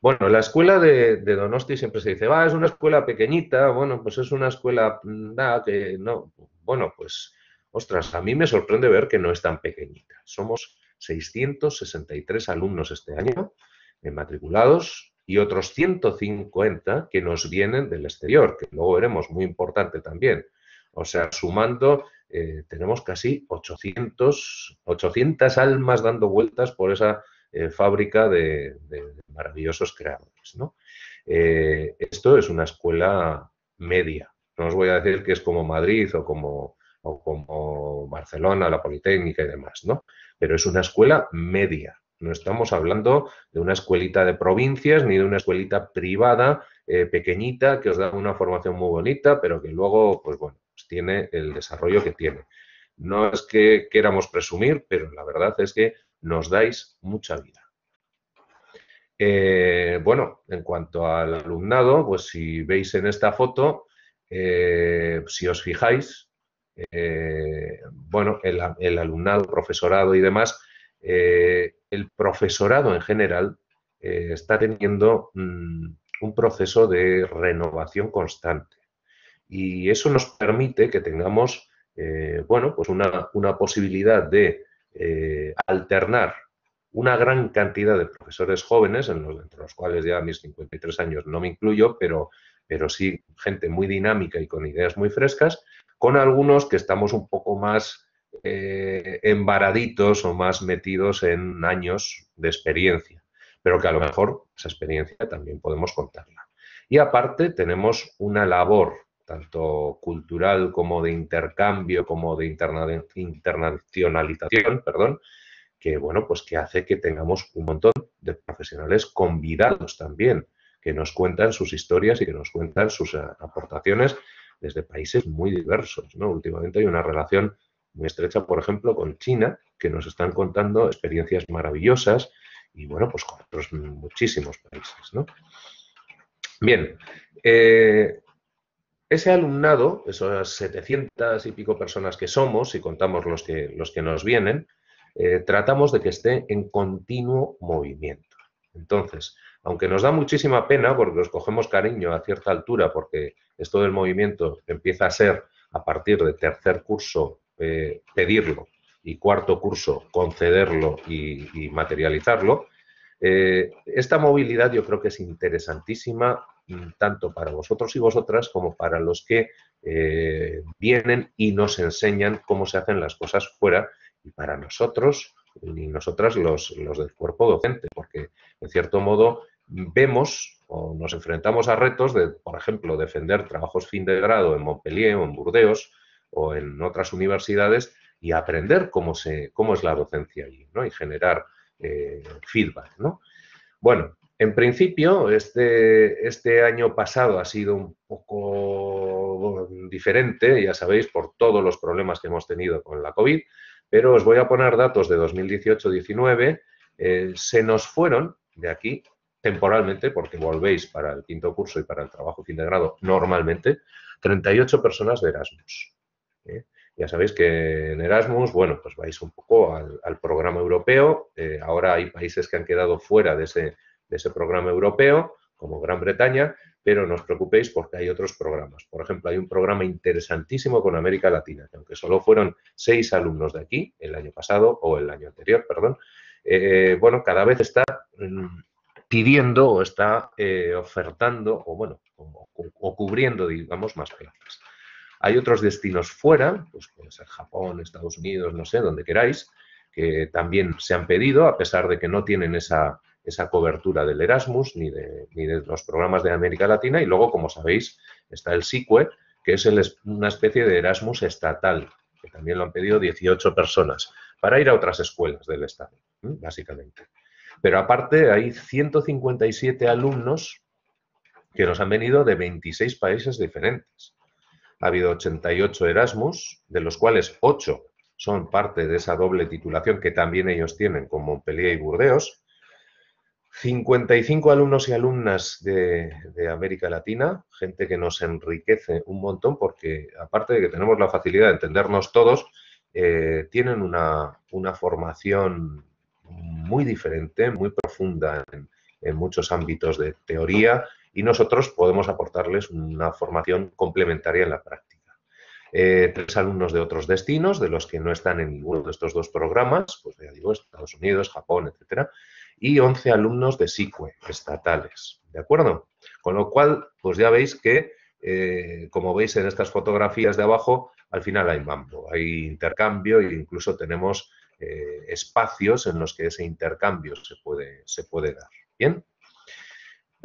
Bueno, la escuela de, Donosti siempre se dice, va, es una escuela pequeñita, bueno, pues es una escuela nada que no, bueno, pues, ostras, a mí me sorprende ver que no es tan pequeñita. Somos 663 alumnos este año, matriculados y otros 150 que nos vienen del exterior, que luego veremos, muy importante también. O sea, sumando, eh, tenemos casi 800, 800 almas dando vueltas por esa eh, fábrica de, maravillosos creadores. Eh, esto es una escuela media. No os voy a decir que es como Madrid o como, o como Barcelona, la Politécnica y demás, ¿no? Pero es una escuela media, no estamos hablando de una escuelita de provincias ni de una escuelita privada eh, pequeñita que os da una formación muy bonita, pero que luego, pues bueno, pues tiene el desarrollo que tiene. No es que queramos presumir, pero la verdad es que nos dais mucha vida. Eh, bueno, en cuanto al alumnado, pues si veis en esta foto, eh, si os fijáis, bueno, el, alumnado, profesorado y demás eh, el profesorado en general eh, está teniendo mm, un proceso de renovación constante. Y eso nos permite que tengamos, eh, bueno, pues una, posibilidad de alternar una gran cantidad de profesores jóvenes, entre los cuales ya a mis 53 años no me incluyo, pero, pero sí gente muy dinámica y con ideas muy frescas, con algunos que estamos un poco más eh, embaraditos o más metidos en años de experiencia, pero que a lo mejor esa experiencia también podemos contarla. Y aparte tenemos una labor, tanto cultural como de intercambio, como de internacionalización, perdón, que bueno, pues que hace que tengamos un montón de profesionales convidados también, que nos cuentan sus historias y que nos cuentan sus eh, aportaciones desde países muy diversos. ¿no? Últimamente hay una relación muy estrecha, por ejemplo, con China, que nos están contando experiencias maravillosas y, bueno, pues con otros muchísimos países, Bien, eh, ese alumnado, esas 700 y pico personas que somos, si contamos los que, los que nos vienen, eh, tratamos de que esté en continuo movimiento. Entonces, aunque nos da muchísima pena porque nos cogemos cariño a cierta altura, porque esto del movimiento empieza a ser a partir de tercer curso eh, pedirlo y cuarto curso, concederlo y, materializarlo, eh, esta movilidad yo creo que es interesantísima mm, tanto para vosotros y vosotras como para los que eh, vienen y nos enseñan cómo se hacen las cosas fuera y para nosotros y nosotras los, los del cuerpo docente, porque en cierto modo vemos o nos enfrentamos a retos de, por ejemplo, defender trabajos fin de grado en Montpellier o en Burdeos o en otras universidades y aprender cómo, se, cómo es la docencia allí ¿no? y generar eh, feedback. ¿no? Bueno, en principio, este, este año pasado ha sido un poco diferente, ya sabéis, por todos los problemas que hemos tenido con la COVID, pero os voy a poner datos de 2018-19. Eh, se nos fueron de aquí temporalmente, porque volvéis para el quinto curso y para el trabajo fin de grado normalmente, 38 personas de Erasmus. ¿eh? Ya sabéis que en Erasmus, bueno, pues vais un poco al, programa europeo. Eh, ahora hay países que han quedado fuera de ese, de ese programa europeo, como Gran Bretaña, pero no os preocupéis porque hay otros programas. Por ejemplo, hay un programa interesantísimo con América Latina, que aunque solo fueron seis alumnos de aquí el año pasado, o el año anterior, perdón, eh, bueno, cada vez está mm, pidiendo o está ofertando o bueno o, o, cubriendo digamos más plazas hay otros destinos fuera, pues puede ser Japón, Estados Unidos, no sé, donde queráis, que también se han pedido, a pesar de que no tienen esa, cobertura del Erasmus ni de, ni de, los programas de América Latina. Y luego, como sabéis, está el SICUE, que es una especie de Erasmus estatal, que también lo han pedido 18 personas, para ir a otras escuelas del Estado, básicamente. Pero aparte, hay 157 alumnos que nos han venido de 26 países diferentes ha habido 88 Erasmus, de los cuales 8 son parte de esa doble titulación que también ellos tienen con Montpellier y Burdeos. 55 alumnos y alumnas de, América Latina, gente que nos enriquece un montón porque aparte de que tenemos la facilidad de entendernos todos, eh, tienen una, formación muy diferente, muy profunda en muchos ámbitos de teoría, y nosotros podemos aportarles una formación complementaria en la práctica. Eh, tres alumnos de otros destinos, de los que no están en ninguno de estos dos programas, pues ya digo, Estados Unidos, Japón, etcétera, y 11 alumnos de SICUE, estatales, ¿de acuerdo? Con lo cual, pues ya veis que, eh, como veis en estas fotografías de abajo, al final hay mambo, hay intercambio e incluso tenemos eh, espacios en los que ese intercambio se puede, se puede dar, ¿bien?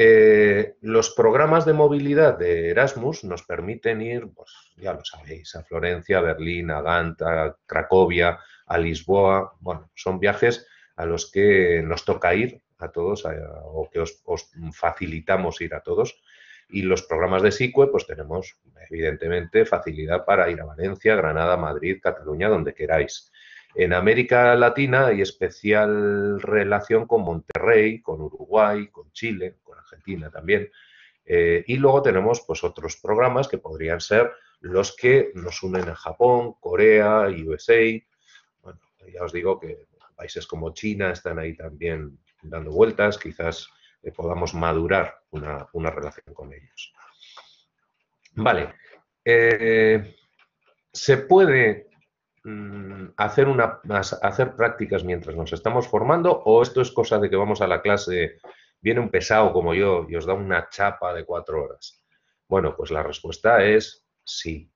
Eh, los programas de movilidad de Erasmus nos permiten ir, pues ya lo sabéis, a Florencia, a Berlín, a Ganta, a Cracovia, a Lisboa. Bueno, son viajes a los que nos toca ir a todos o que os, facilitamos ir a todos. Y los programas de SICUE, pues tenemos evidentemente facilidad para ir a Valencia, Granada, Madrid, Cataluña, donde queráis. En América Latina hay especial relación con Monterrey, con Uruguay, con Chile, Argentina también. Eh, y luego tenemos pues, otros programas que podrían ser los que nos unen a Japón, Corea, USA. Bueno, ya os digo que países como China están ahí también dando vueltas, quizás eh, podamos madurar una, relación con ellos. Vale, eh, se puede mm, hacer, una, hacer prácticas mientras nos estamos formando o esto es cosa de que vamos a la clase viene un pesado como yo y os da una chapa de cuatro horas? Bueno, pues la respuesta es sí.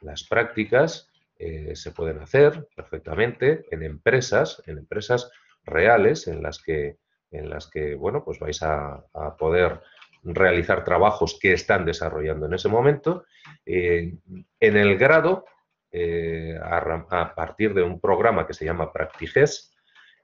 Las prácticas eh, se pueden hacer perfectamente en empresas, en empresas reales en las que, en las que bueno, pues vais a, poder realizar trabajos que están desarrollando en ese momento, eh, en el grado, eh, a, partir de un programa que se llama Practices,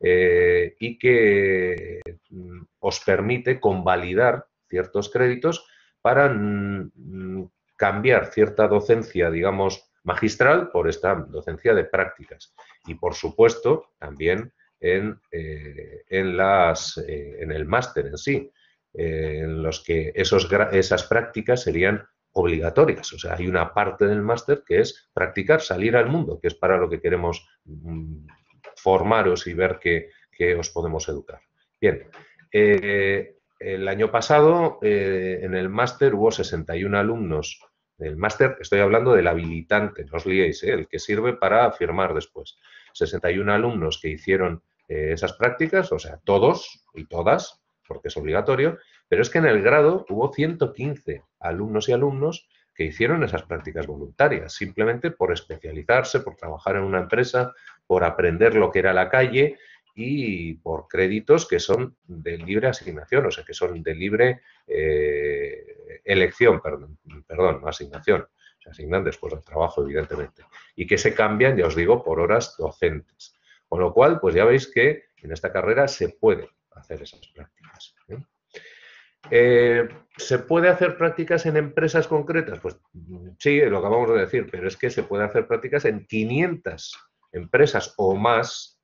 eh, y que mm, os permite convalidar ciertos créditos para mm, mm, cambiar cierta docencia, digamos, magistral por esta docencia de prácticas. Y, por supuesto, también en, eh, las, eh, en el máster en sí, en los que esos, esas prácticas serían obligatorias. O sea, hay una parte del máster que es practicar, salir al mundo, que es para lo que queremos formaros y ver que, os podemos educar. Bien, eh, el año pasado eh, en el máster hubo 61 alumnos. El máster, estoy hablando del habilitante, no os liéis, eh, el que sirve para firmar después. 61 alumnos que hicieron esas prácticas, o sea, todos y todas, porque es obligatorio, pero es que en el grado hubo 115 alumnos y alumnos que hicieron esas prácticas voluntarias, simplemente por especializarse, por trabajar en una empresa, por aprender lo que era la calle y por créditos que son de libre asignación, o sea, que son de libre eh, elección, perdón, no asignación, se asignan después del trabajo, evidentemente, y que se cambian, ya os digo, por horas docentes. Con lo cual, pues ya veis que en esta carrera se puede hacer esas prácticas. ¿eh? eh se puede hacer prácticas en empresas concretas? Pues mm, sí, lo acabamos de decir, pero es que se puede hacer prácticas en 500 empresas o más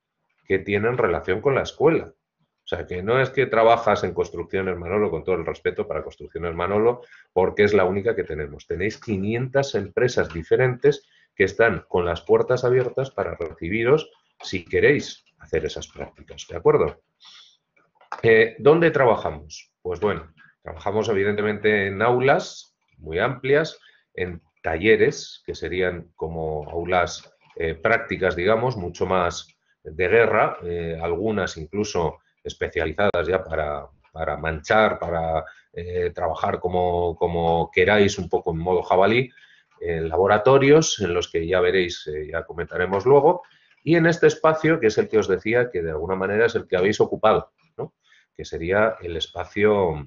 que tienen relación con la escuela. O sea, que no es que trabajas en Construcciones Manolo, con todo el respeto para Construcciones Manolo, porque es la única que tenemos. Tenéis 500 empresas diferentes que están con las puertas abiertas para recibiros si queréis hacer esas prácticas, ¿de acuerdo? Eh, ¿Dónde trabajamos? Pues bueno, trabajamos evidentemente en aulas muy amplias, en talleres, que serían como aulas eh, prácticas, digamos, mucho más de guerra, eh, algunas incluso especializadas ya para, para manchar, para eh, trabajar como, como, queráis, un poco en modo jabalí, en laboratorios en los que ya veréis, ya comentaremos luego, y en este espacio, que es el que os decía, que de alguna manera es el que habéis ocupado, que sería el espacio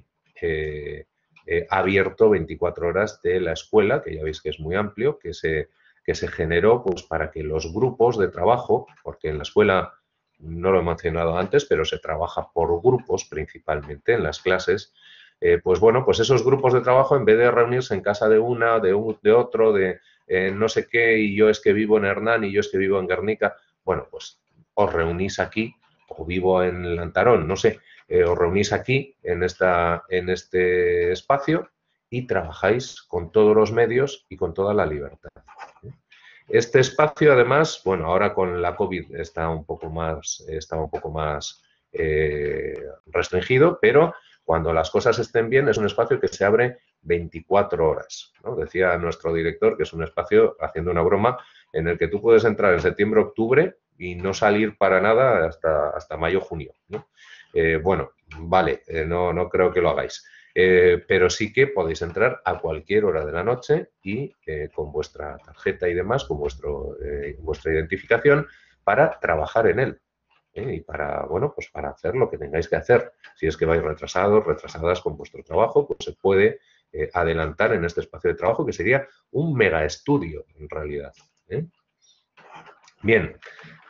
abierto 24 horas de la escuela, que ya veis que es muy amplio, que se que se generó pues, para que los grupos de trabajo, porque en la escuela no lo he mencionado antes, pero se trabaja por grupos principalmente en las clases, eh, pues bueno, pues esos grupos de trabajo en vez de reunirse en casa de una, de, un, de otro, de eh, no sé qué, y yo es que vivo en Hernán y yo es que vivo en Guernica, bueno, pues os reunís aquí, o vivo en Lantarón, no sé, eh, os reunís aquí en, esta, en este espacio y trabajáis con todos los medios y con toda la libertad. ¿eh? Este espacio, además, bueno, ahora con la COVID está un poco más, está un poco más eh, restringido, pero cuando las cosas estén bien es un espacio que se abre 24 horas. ¿no? Decía nuestro director que es un espacio, haciendo una broma, en el que tú puedes entrar en septiembre, octubre y no salir para nada hasta, hasta mayo, junio. Eh, bueno, vale, no, no creo que lo hagáis. Eh, pero sí que podéis entrar a cualquier hora de la noche y eh, con vuestra tarjeta y demás, con vuestro, eh, vuestra identificación, para trabajar en él. Y para, bueno, pues para hacer lo que tengáis que hacer. Si es que vais retrasados, retrasadas con vuestro trabajo, pues se puede adelantar en este espacio de trabajo, que sería un mega estudio en realidad. Bien,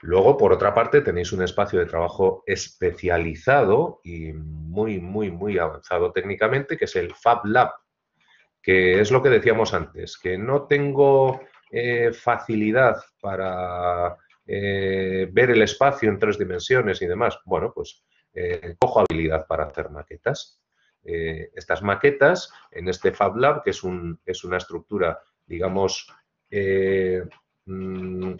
Luego, por otra parte, tenéis un espacio de trabajo especializado y muy, muy, muy avanzado técnicamente, que es el Fab Lab, que es lo que decíamos antes, que no tengo eh, facilidad para eh, ver el espacio en tres dimensiones y demás. Bueno, pues eh, cojo habilidad para hacer maquetas. estas maquetas en este Fab Lab, que es, es una estructura, digamos, mm,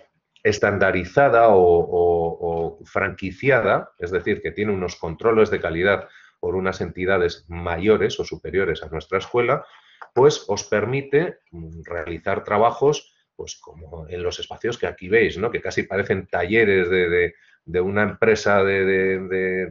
estandarizada o, franquiciada, es decir, que tiene unos controles de calidad por unas entidades mayores o superiores a nuestra escuela, pues os permite mm, realizar trabajos pues como en los espacios que aquí veis, ¿no? que casi parecen talleres de, una empresa de,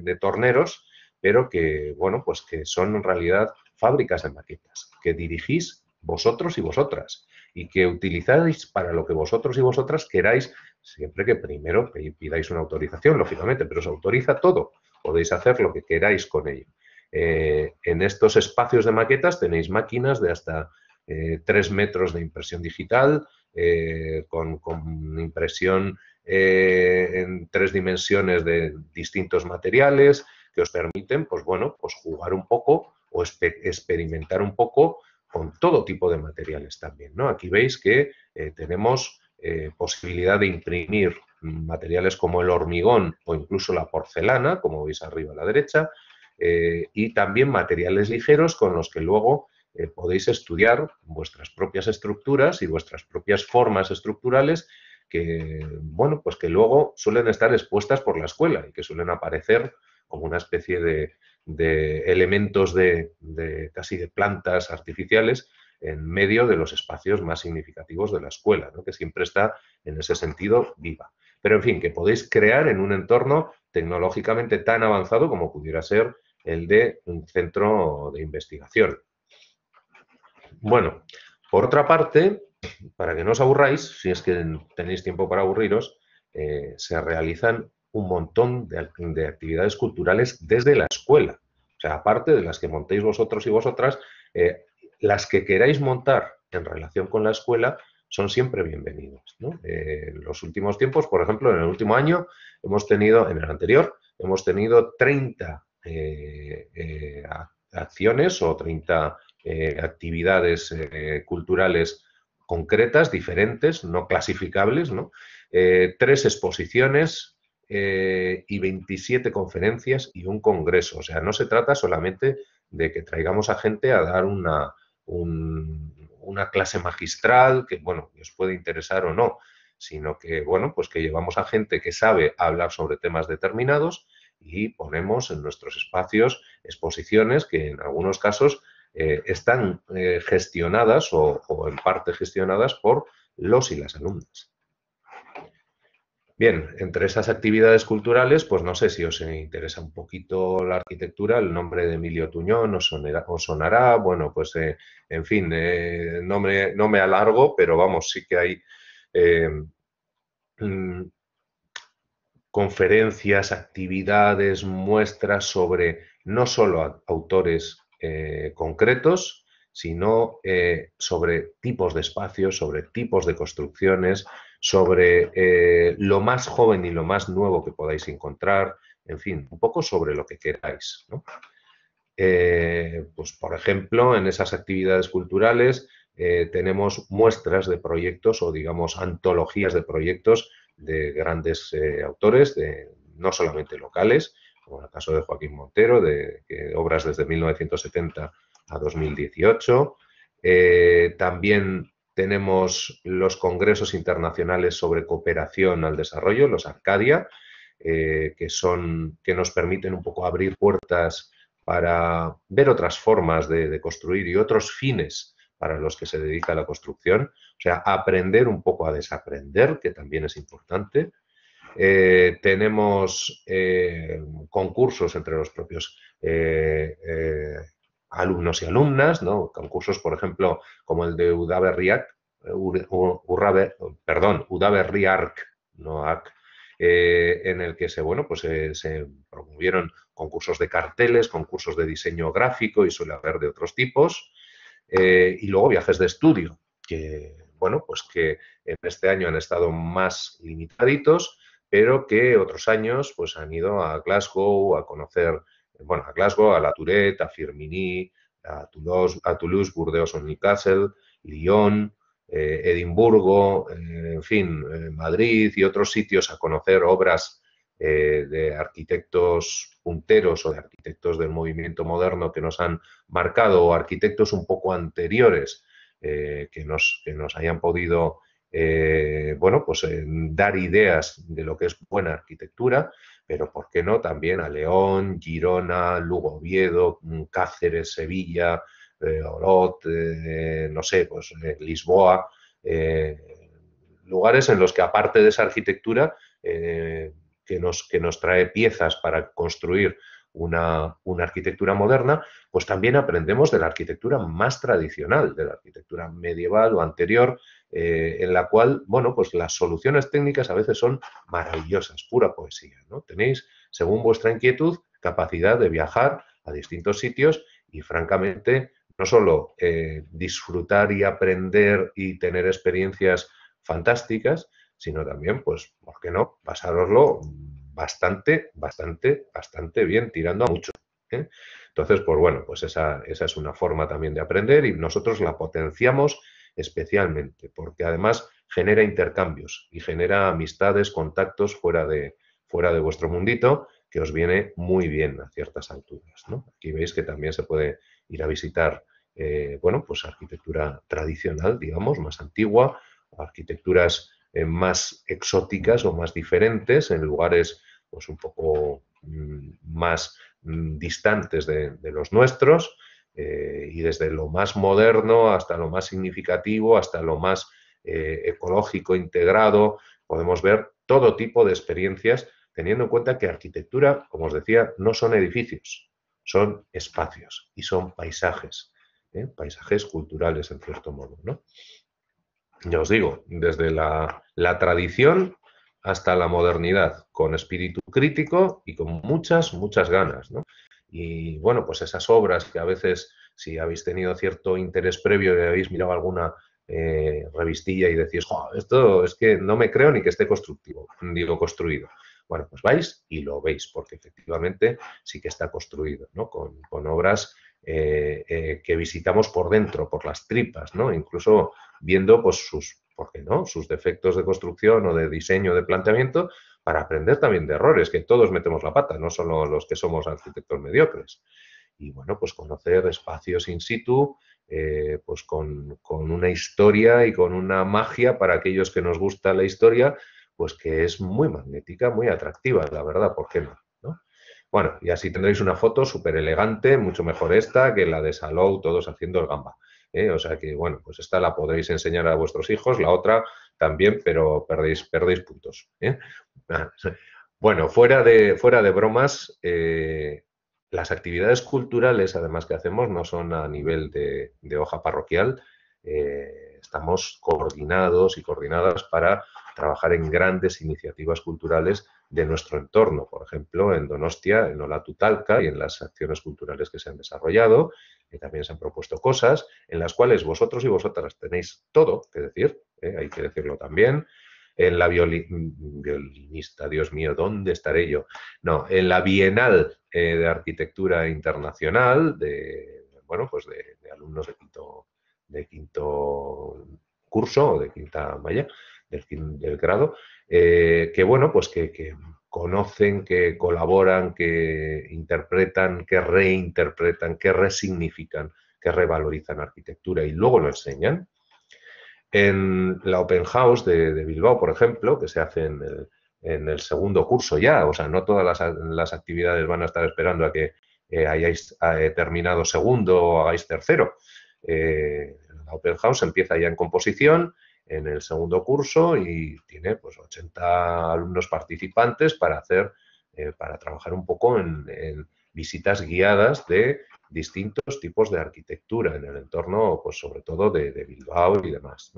de, torneros, pero que, bueno, pues que son en realidad fábricas de maquetas, que dirigís vosotros y vosotras y que utilizáis para lo que vosotros y vosotras queráis, siempre que primero pidáis una autorización, lógicamente, pero se autoriza todo. Podéis hacer lo que queráis con ello. Eh, en estos espacios de maquetas tenéis máquinas de hasta eh, tres 3 metros de impresión digital, eh, con, con, impresión en tres dimensiones de distintos materiales que os permiten, pues bueno, pues jugar un poco o experimentar un poco con todo tipo de materiales también. ¿no? Aquí veis que eh, tenemos eh, posibilidad de imprimir materiales como el hormigón o incluso la porcelana, como veis arriba a la derecha, eh, y también materiales ligeros con los que luego podéis estudiar vuestras propias estructuras y vuestras propias formas estructurales que, bueno, pues que luego suelen estar expuestas por la escuela y que suelen aparecer como una especie de, de elementos de, casi de plantas artificiales en medio de los espacios más significativos de la escuela, que siempre está en ese sentido viva. Pero en fin, que podéis crear en un entorno tecnológicamente tan avanzado como pudiera ser el de un centro de investigación. Bueno, por otra parte, para que no os aburráis, si es que tenéis tiempo para aburriros, eh, se realizan un montón de actividades culturales desde la escuela. O sea, aparte de las que montéis vosotros y vosotras, eh, las que queráis montar en relación con la escuela son siempre bienvenidas. Eh, en los últimos tiempos, por ejemplo, en el último año, hemos tenido, en el anterior, hemos tenido 30 eh, acciones o 30 actividades culturales concretas, diferentes, no clasificables, ¿no? tres exposiciones eh, y 27 conferencias y un congreso. O sea, no se trata solamente de que traigamos a gente a dar una, una clase magistral que, bueno, os puede interesar o no, sino que, bueno, pues que llevamos a gente que sabe hablar sobre temas determinados y ponemos en nuestros espacios exposiciones que en algunos casos eh, están eh, gestionadas o en parte gestionadas por los y las alumnas. Bien, entre esas actividades culturales, pues no sé si os interesa un poquito la arquitectura, el nombre de Emilio Tuñón os, sonará, bueno, pues eh, en fin, eh, no, me, alargo, pero vamos, sí que hay eh, mm, conferencias, actividades, muestras sobre no solo autores concretos, sino sobre tipos de espacios, sobre tipos de construcciones, sobre eh, lo más joven y lo más nuevo que podáis encontrar, en fin, un poco sobre lo que queráis. Eh, pues, por ejemplo, en esas actividades culturales eh, tenemos muestras de proyectos o, digamos, antologías de proyectos de grandes autores, de, no solamente locales, como en el caso de Joaquín Montero, de, de obras desde 1970 a 2018. también tenemos los congresos internacionales sobre cooperación al desarrollo, los Arcadia, eh, que, son, que nos permiten un poco abrir puertas para ver otras formas de, construir y otros fines para los que se dedica la construcción. O sea, aprender un poco a desaprender, que también es importante. Eh, tenemos eh, concursos entre los propios alumnos y alumnas, ¿no? Concursos, por ejemplo, como el de Udaberriak, eh, perdón, Udaberriark, no eh, en el que se, bueno, pues, eh, se promovieron concursos de carteles, concursos de diseño gráfico y suele haber de otros tipos, y luego viajes de estudio, que, bueno, pues que en este año han estado más limitaditos, pero que otros años pues, han ido a Glasgow a conocer bueno, a Glasgow, a La Tourette, a Firminy, a Toulouse, a Toulouse Burdeos o Newcastle, Lyon, eh, Edimburgo, eh, en fin, eh, Madrid y otros sitios a conocer obras de arquitectos punteros o de arquitectos del movimiento moderno que nos han marcado o arquitectos un poco anteriores que, nos, que nos hayan podido bueno, pues, dar ideas de lo que es buena arquitectura pero ¿por qué no también a León, Girona, Lugo, Viedo, mm, Cáceres, Sevilla, eh, Orot, eh, no sé, pues eh, Lisboa, lugares en los que aparte de esa arquitectura que, nos, que nos trae piezas para construir una, arquitectura moderna, pues también aprendemos de la arquitectura más tradicional, de la arquitectura medieval o anterior, eh, en la cual, bueno, pues las soluciones técnicas a veces son maravillosas, pura poesía, ¿no? Tenéis, según vuestra inquietud, capacidad de viajar a distintos sitios y, francamente, no solo eh, disfrutar y aprender y tener experiencias fantásticas, sino también, pues, ¿por qué no? Pasároslo bastante, bastante, bastante bien, tirando a mucho. ¿eh? Entonces, pues bueno, pues esa, es una forma también de aprender y nosotros la potenciamos especialmente, porque además genera intercambios y genera amistades, contactos fuera de, fuera de vuestro mundito, que os viene muy bien a ciertas alturas. Aquí veis que también se puede ir a visitar, eh, bueno, pues arquitectura tradicional, digamos, más antigua, arquitecturas eh, más exóticas o más diferentes, en lugares pues, un poco mm, más mm, distantes de, los nuestros, eh, y desde lo más moderno hasta lo más significativo, hasta lo más eh, ecológico integrado, podemos ver todo tipo de experiencias, teniendo en cuenta que arquitectura, como os decía, no son edificios, son espacios y son paisajes, paisajes culturales en cierto modo. ¿no? ya os digo, desde la, tradición hasta la modernidad, con espíritu crítico y con muchas, muchas ganas. Y bueno, pues esas obras que a veces, si habéis tenido cierto interés previo y habéis mirado alguna eh, revistilla y decís, esto es que no me creo ni que esté constructivo, digo construido. Bueno, pues vais y lo veis, porque efectivamente sí que está construido, ¿no? con obras eh, eh, que visitamos por dentro, por las tripas, ¿no? Incluso viendo pues, sus, no? sus defectos de construcción o de diseño, de planteamiento, para aprender también de errores, que todos metemos la pata, no solo los que somos arquitectos mediocres. Y bueno, pues conocer espacios in situ, eh, pues con, con una historia y con una magia para aquellos que nos gusta la historia, pues que es muy magnética, muy atractiva, la verdad, ¿por qué no? Bueno, y así tendréis una foto súper elegante, mucho mejor esta que la de Salou, todos haciendo el gamba. ¿eh? O sea que, bueno, pues esta la podréis enseñar a vuestros hijos, la otra también, pero perdéis, perdéis puntos. ¿eh? Bueno, fuera de, fuera de bromas, eh, las actividades culturales, además, que hacemos no son a nivel de hoja parroquial. estamos coordinados y coordinadas para trabajar en grandes iniciativas culturales de nuestro entorno, por ejemplo, en Donostia, en Olatutalca y en las acciones culturales que se han desarrollado, que también se han propuesto cosas en las cuales vosotros y vosotras tenéis todo que decir, ¿eh? hay que decirlo también, en la mm, violinista, Dios mío, ¿dónde estaré yo? No, en la Bienal eh, de Arquitectura Internacional de, bueno, pues de, alumnos de quinto, de quinto curso o de quinta malla, del, grado, eh, que bueno, pues que, conocen, que colaboran, que interpretan, que reinterpretan, que resignifican, que revalorizan arquitectura y luego lo enseñan. En la Open House de, Bilbao, por ejemplo, que se hace en el, segundo curso ya, o sea, no todas las, actividades van a estar esperando a que eh, hayáis eh, terminado segundo o hagáis tercero. la Open House empieza ya en composición, en el segundo curso y tiene pues 80 alumnos participantes para hacer, eh, para trabajar un poco en, visitas guiadas de distintos tipos de arquitectura en el entorno, pues sobre todo de, Bilbao y demás.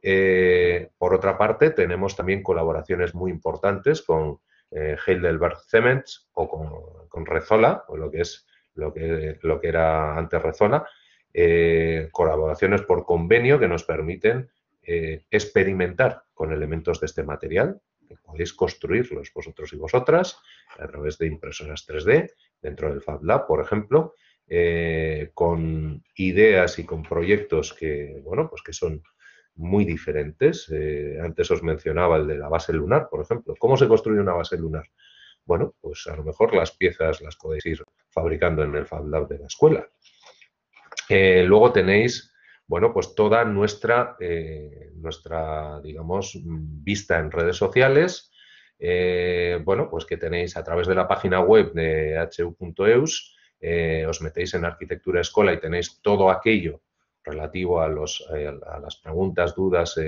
Eh, por otra parte, tenemos también colaboraciones muy importantes con eh, Heidelberg Cements o con, Rezola, o lo que es lo que, lo que era antes Rezola, eh, colaboraciones por convenio que nos permiten eh, experimentar con elementos de este material, que podéis construirlos vosotros y vosotras a través de impresoras 3D dentro del Fab Lab, por ejemplo, eh, con ideas y con proyectos que, bueno, pues que son muy diferentes. Eh, antes os mencionaba el de la base lunar, por ejemplo. ¿Cómo se construye una base lunar? Bueno, pues a lo mejor las piezas las podéis ir fabricando en el Fab Lab de la escuela. luego tenéis bueno, pues toda nuestra, eh, nuestra, digamos, vista en redes sociales, eh, bueno, pues que tenéis a través de la página web de hu.eus, eh, os metéis en arquitectura escola y tenéis todo aquello relativo a, los, a las preguntas, dudas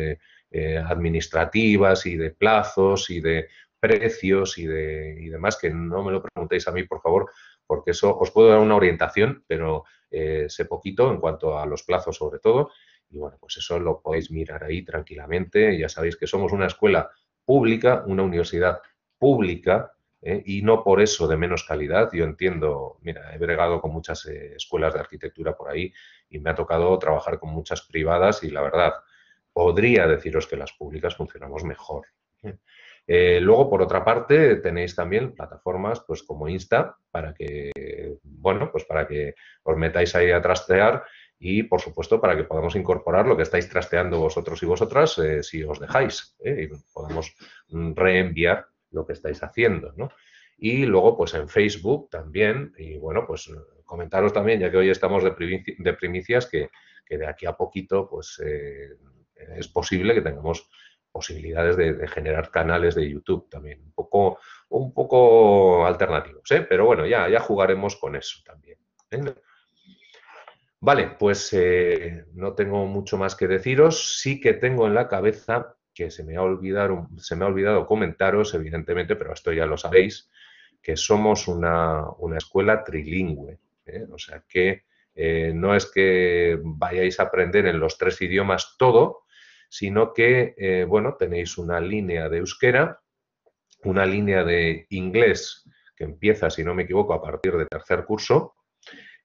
administrativas y de plazos y de precios y, de, y demás, que no me lo preguntéis a mí, por favor, porque eso os puedo dar una orientación, pero eh, sé poquito en cuanto a los plazos sobre todo. Y bueno, pues eso lo podéis mirar ahí tranquilamente. Ya sabéis que somos una escuela pública, una universidad pública, ¿eh? y no por eso de menos calidad. Yo entiendo, mira, he bregado con muchas eh, escuelas de arquitectura por ahí y me ha tocado trabajar con muchas privadas y la verdad, podría deciros que las públicas funcionamos mejor. Eh, luego, por otra parte, tenéis también plataformas pues, como Insta para que, bueno, pues para que os metáis ahí a trastear y, por supuesto, para que podamos incorporar lo que estáis trasteando vosotros y vosotras eh, si os dejáis eh, y podamos mm, reenviar lo que estáis haciendo, Y luego, pues en Facebook también, y bueno, pues comentaros también, ya que hoy estamos de, de primicias, que, que, de aquí a poquito, pues es posible que tengamos posibilidades de, generar canales de YouTube también, un poco, un poco alternativos, ¿eh? pero bueno, ya, ya jugaremos con eso también. ¿eh? Vale, pues eh, no tengo mucho más que deciros, sí que tengo en la cabeza que se me, ha olvidado, se me ha olvidado comentaros, evidentemente, pero esto ya lo sabéis, que somos una, una escuela trilingüe, ¿eh? o sea que no es que vayáis a aprender en los tres idiomas todo, sino que, eh, bueno, tenéis una línea de euskera, una línea de inglés que empieza, si no me equivoco, a partir de tercer curso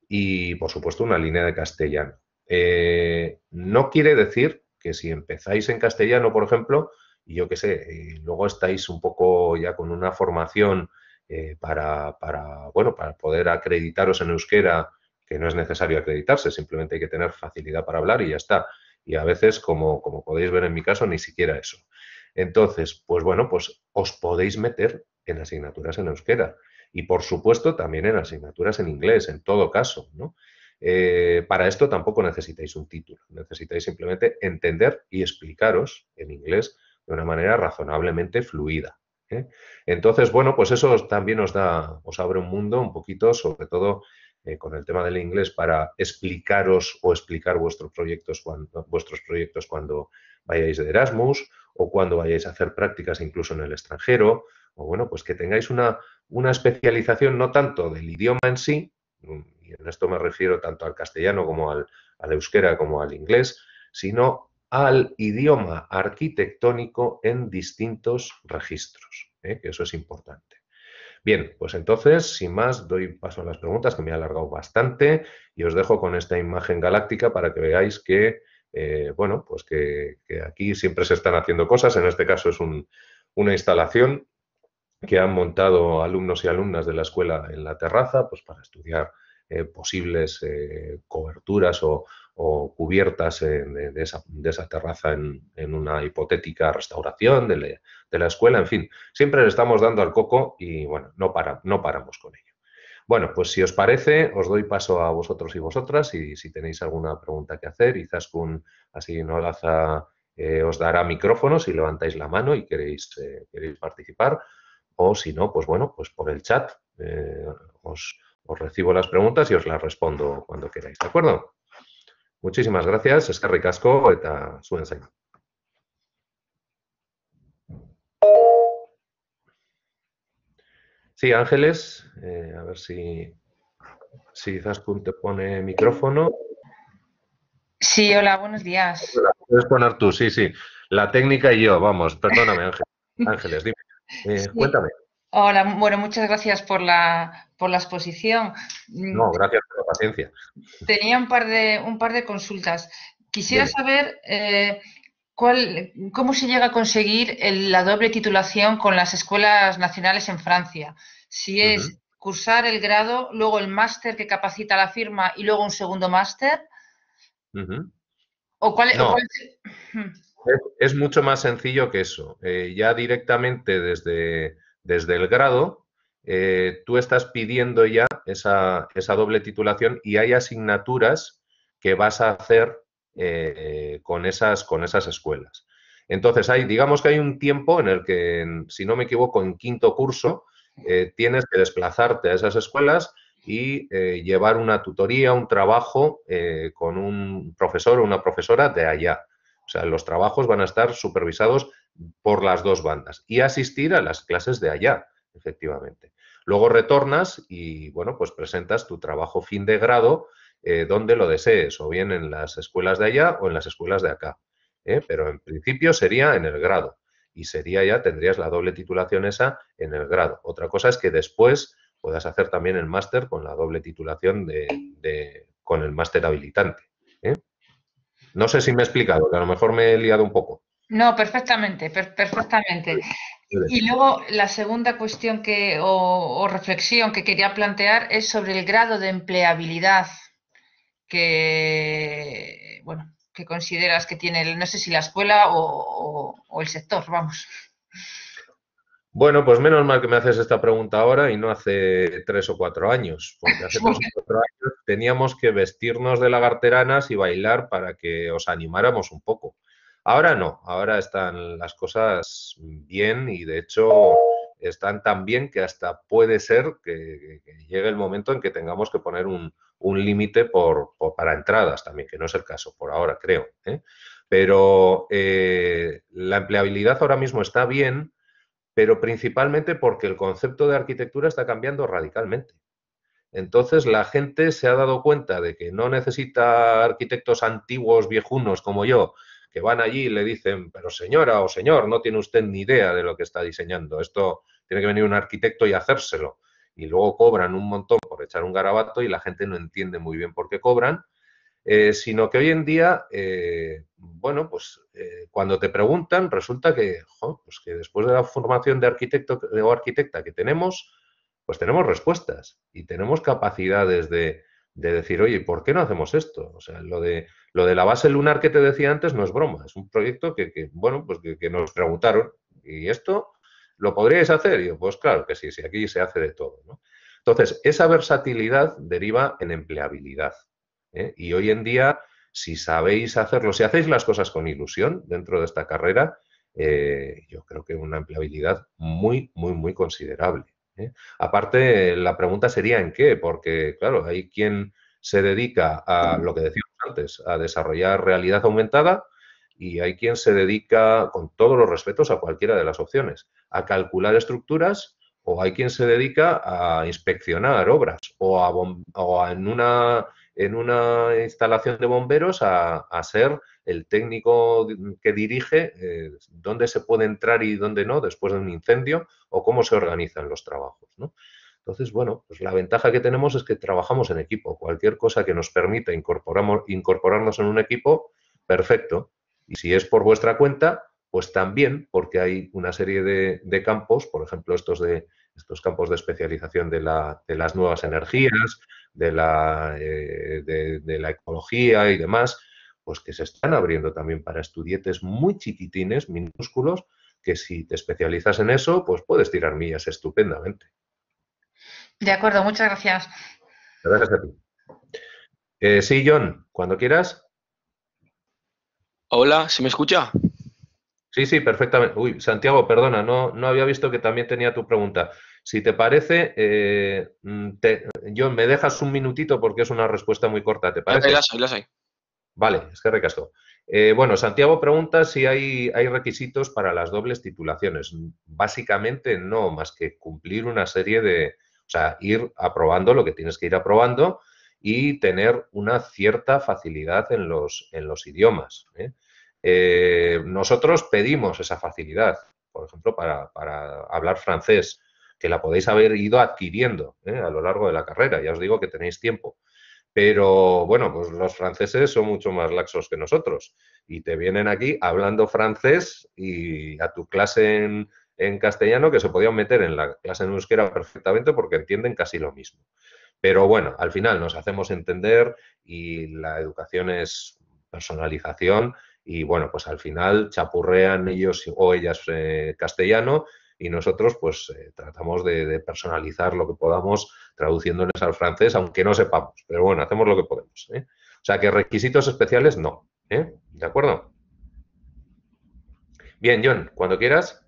y, por supuesto, una línea de castellano. Eh, no quiere decir que si empezáis en castellano, por ejemplo, y yo qué sé, luego estáis un poco ya con una formación eh, para, para, bueno, para poder acreditaros en euskera, que no es necesario acreditarse, simplemente hay que tener facilidad para hablar y ya está y a veces, como, como podéis ver en mi caso, ni siquiera eso. Entonces, pues bueno, pues os podéis meter en asignaturas en euskera y por supuesto también en asignaturas en inglés, en todo caso, ¿no? Eh, para esto tampoco necesitáis un título, necesitáis simplemente entender y explicaros en inglés de una manera razonablemente fluida. ¿eh? Entonces, bueno, pues eso también os da, os abre un mundo un poquito, sobre todo eh, con el tema del inglés para explicaros o explicar vuestros proyectos cuando, vuestros proyectos cuando vayáis de Erasmus o cuando vayáis a hacer prácticas incluso en el extranjero, o bueno, pues que tengáis una, una especialización no tanto del idioma en sí, mm, y en esto me refiero tanto al castellano como al, euskera como al inglés, sino al idioma arquitectónico en distintos registros, ¿eh? que eso es importante. Bien, pues entonces, sin más, doy paso a las preguntas, que me he alargado bastante, y os dejo con esta imagen galáctica para que veáis que, eh, bueno, pues que, aquí siempre se están haciendo cosas. En este caso es una instalación que han montado alumnos y alumnas de la escuela en la terraza, pues para estudiar eh, posibles eh, coberturas o, cubiertas eh, de, esa, terraza en, una hipotética restauración de, la escuela, en fin, siempre le estamos dando al coco y bueno, no, paramos con ello. Bueno, pues si os parece, os doy paso a vosotros y vosotras y si tenéis alguna pregunta que hacer, quizás con así no laza os dará micrófonos si levantáis la mano y queréis, queréis participar o si no, pues bueno, pues por el chat os, os recibo las preguntas y os las respondo cuando queráis, ¿de acuerdo? Muchísimas gracias, Es Carri eta su ensayo. Sí, Ángeles, eh, a ver si, si Zaskun te pone micrófono. Sí, hola, buenos días. puedes poner tú, sí, sí. La técnica y yo, vamos, perdóname Ángeles. dime, eh, cuéntame. Hola, bueno, muchas gracias por la, exposición. Mm, no, gracias por la paciencia. Tenía un par de, un par de consultas. Quisiera saber eh, cuál, cómo se llega a conseguir la doble titulación con las escuelas nacionales en Francia. Si es cursar el grado, luego el máster que capacita la firma y luego un segundo máster. ¿O cuál, es... mucho más sencillo que eso. Eh, ya directamente desde desde el grado, eh, tú estás pidiendo ya esa, doble titulación y hay asignaturas que vas a hacer eh, con, esas, escuelas. Entonces, hay, digamos que hay un tiempo en el que, si no me equivoco, en quinto curso, eh, tienes que desplazarte a esas escuelas y llevar una tutoría, un trabajo con un profesor o una profesora de allá. O sea, los trabajos van a estar supervisados por las dos bandas y asistir a las clases de allá, efectivamente. Luego retornas y, bueno, pues presentas tu trabajo fin de grado eh, donde lo desees, o bien en las escuelas de allá o en las escuelas de acá. ¿eh? Pero en principio sería en el grado y sería ya, tendrías la doble titulación esa en el grado. Otra cosa es que después puedas hacer también el máster con la doble titulación de, con el máster habilitante. ¿eh? No sé si me he explicado, que a lo mejor me he liado un poco. No, perfectamente, perfectamente. Pues, y luego la segunda cuestión que, o, reflexión que quería plantear es sobre el grado de empleabilidad que, bueno, que consideras que tiene, no sé si la escuela o, el sector, vamos. Bueno, pues menos mal que me haces esta pregunta ahora y no hace tres o cuatro años, porque hace tres o cuatro años teníamos que vestirnos de lagarteranas y bailar para que os animáramos un poco. Ahora no, ahora están las cosas bien y de hecho están tan bien que hasta puede ser que, llegue el momento en que tengamos que poner un, límite para entradas también, que no es el caso por ahora, creo. ¿eh? Pero eh, la empleabilidad ahora mismo está bien, pero principalmente porque el concepto de arquitectura está cambiando radicalmente. Entonces la gente se ha dado cuenta de que no necesita arquitectos antiguos, viejunos como yo, que van allí y le dicen, pero señora o señor, no tiene usted ni idea de lo que está diseñando, esto tiene que venir un arquitecto y hacérselo. Y luego cobran un montón por echar un garabato y la gente no entiende muy bien por qué cobran, eh, sino que hoy en día, eh, bueno, pues eh, cuando te preguntan, resulta pues que después de la formación de arquitecto o arquitecta que tenemos, pues tenemos respuestas y tenemos capacidades de, de decir, oye, ¿por qué no hacemos esto? O sea, lo de, lo de la base lunar que te decía antes no es broma, es un proyecto que, bueno, pues que, nos preguntaron, ¿y esto lo podríais hacer? Y yo, pues claro que sí, sí, aquí se hace de todo. Entonces, esa versatilidad deriva en empleabilidad. ¿eh? Y hoy en día, si sabéis hacerlo, si hacéis las cosas con ilusión dentro de esta carrera, eh, yo creo que una empleabilidad muy, muy, muy considerable. ¿eh? Aparte, la pregunta sería en qué, porque claro, hay quien se dedica a lo que decíamos antes, a desarrollar realidad aumentada y hay quien se dedica, con todos los respetos a cualquiera de las opciones, a calcular estructuras o hay quien se dedica a inspeccionar obras o, o en, una, en una instalación de bomberos a, ser el técnico que dirige eh, dónde se puede entrar y dónde no después de un incendio o cómo se organizan los trabajos. Entonces, bueno, pues la ventaja que tenemos es que trabajamos en equipo. Cualquier cosa que nos permita incorporarnos en un equipo, perfecto. Y si es por vuestra cuenta, pues también, porque hay una serie de, campos, por ejemplo, estos de estos campos de especialización de, de las nuevas energías, de la, eh, de, la ecología y demás, pues que se están abriendo también para estudiantes muy chiquitines, minúsculos, que si te especializas en eso, pues puedes tirar millas estupendamente. De acuerdo, muchas gracias. Gracias a ti. Eh, sí, John, cuando quieras. Hola, ¿se me escucha? Sí, sí, perfectamente. Uy, Santiago, perdona, no, no había visto que también tenía tu pregunta. Si te parece, eh, mm, me dejas un minutito porque es una respuesta muy corta, ¿te parece? Las hay, las hay. Vale, es que recasto. Eh, bueno, Santiago pregunta si hay, requisitos para las dobles titulaciones. Básicamente no, más que cumplir una serie de, o sea, ir aprobando lo que tienes que ir aprobando y tener una cierta facilidad en los, idiomas. ¿eh? nosotros pedimos esa facilidad, por ejemplo, para hablar francés que la podéis haber ido adquiriendo ¿eh? a lo largo de la carrera. Ya os digo que tenéis tiempo. Pero bueno, pues los franceses son mucho más laxos que nosotros y te vienen aquí hablando francés y a tu clase en, castellano que se podían meter en la clase en euskera perfectamente porque entienden casi lo mismo. Pero bueno, al final nos hacemos entender y la educación es personalización y bueno, pues al final chapurrean ellos o ellas eh, castellano y nosotros pues eh, tratamos de, personalizar lo que podamos traduciéndoles al francés, aunque no sepamos, pero bueno, hacemos lo que podemos. ¿eh? O sea que requisitos especiales no, ¿eh? ¿de acuerdo? Bien, John, cuando quieras.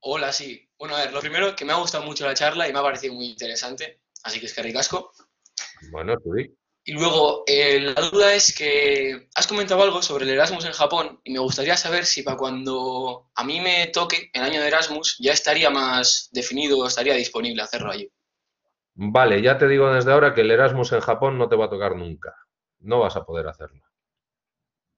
Hola, sí. Bueno, a ver, lo primero que me ha gustado mucho la charla y me ha parecido muy interesante, así que es que ricasco. Bueno, sí. Y luego, eh, la duda es que has comentado algo sobre el Erasmus en Japón y me gustaría saber si para cuando a mí me toque el año de Erasmus ya estaría más definido, o estaría disponible hacerlo allí. Vale, ya te digo desde ahora que el Erasmus en Japón no te va a tocar nunca. No vas a poder hacerlo.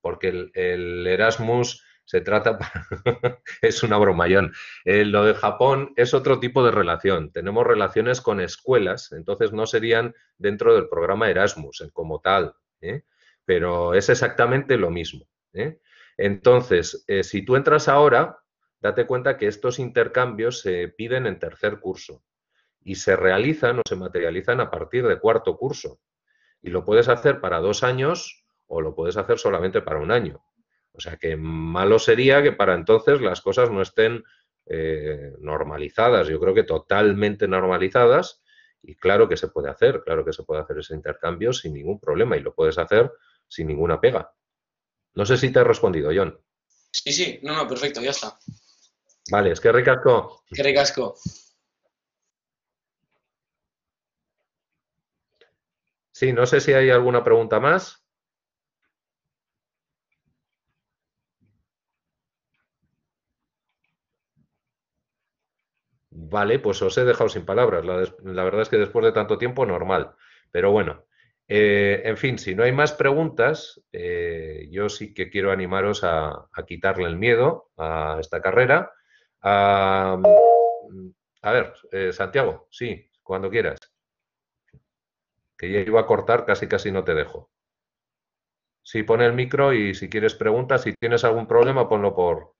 Porque el Erasmus se trata, es una bromayón. Eh, lo de Japón es otro tipo de relación. Tenemos relaciones con escuelas, entonces no serían dentro del programa Erasmus eh, como tal, ¿eh? pero es exactamente lo mismo. Entonces, si tú entras ahora, date cuenta que estos intercambios se piden en tercer curso y se realizan o se materializan a partir de cuarto curso. Y lo puedes hacer para dos años o lo puedes hacer solamente para un año. O sea que malo sería que para entonces las cosas no estén eh, normalizadas, yo creo que totalmente normalizadas, y claro que se puede hacer, claro que se puede hacer ese intercambio sin ningún problema y lo puedes hacer sin ninguna pega. No sé si te he respondido, John. Sí, sí, no, no, perfecto, ya está. Vale, es que Ricasco. Que Sí, no sé si hay alguna pregunta más. Vale, pues os he dejado sin palabras. La, verdad es que después de tanto tiempo, normal. Pero bueno, eh, en fin, si no hay más preguntas, eh, yo sí que quiero animaros a, quitarle el miedo a esta carrera. A, ver, eh, Santiago, sí, cuando quieras. Que ya iba a cortar, casi casi no te dejo. Sí, pone el micro y si quieres preguntas, si tienes algún problema, ponlo por...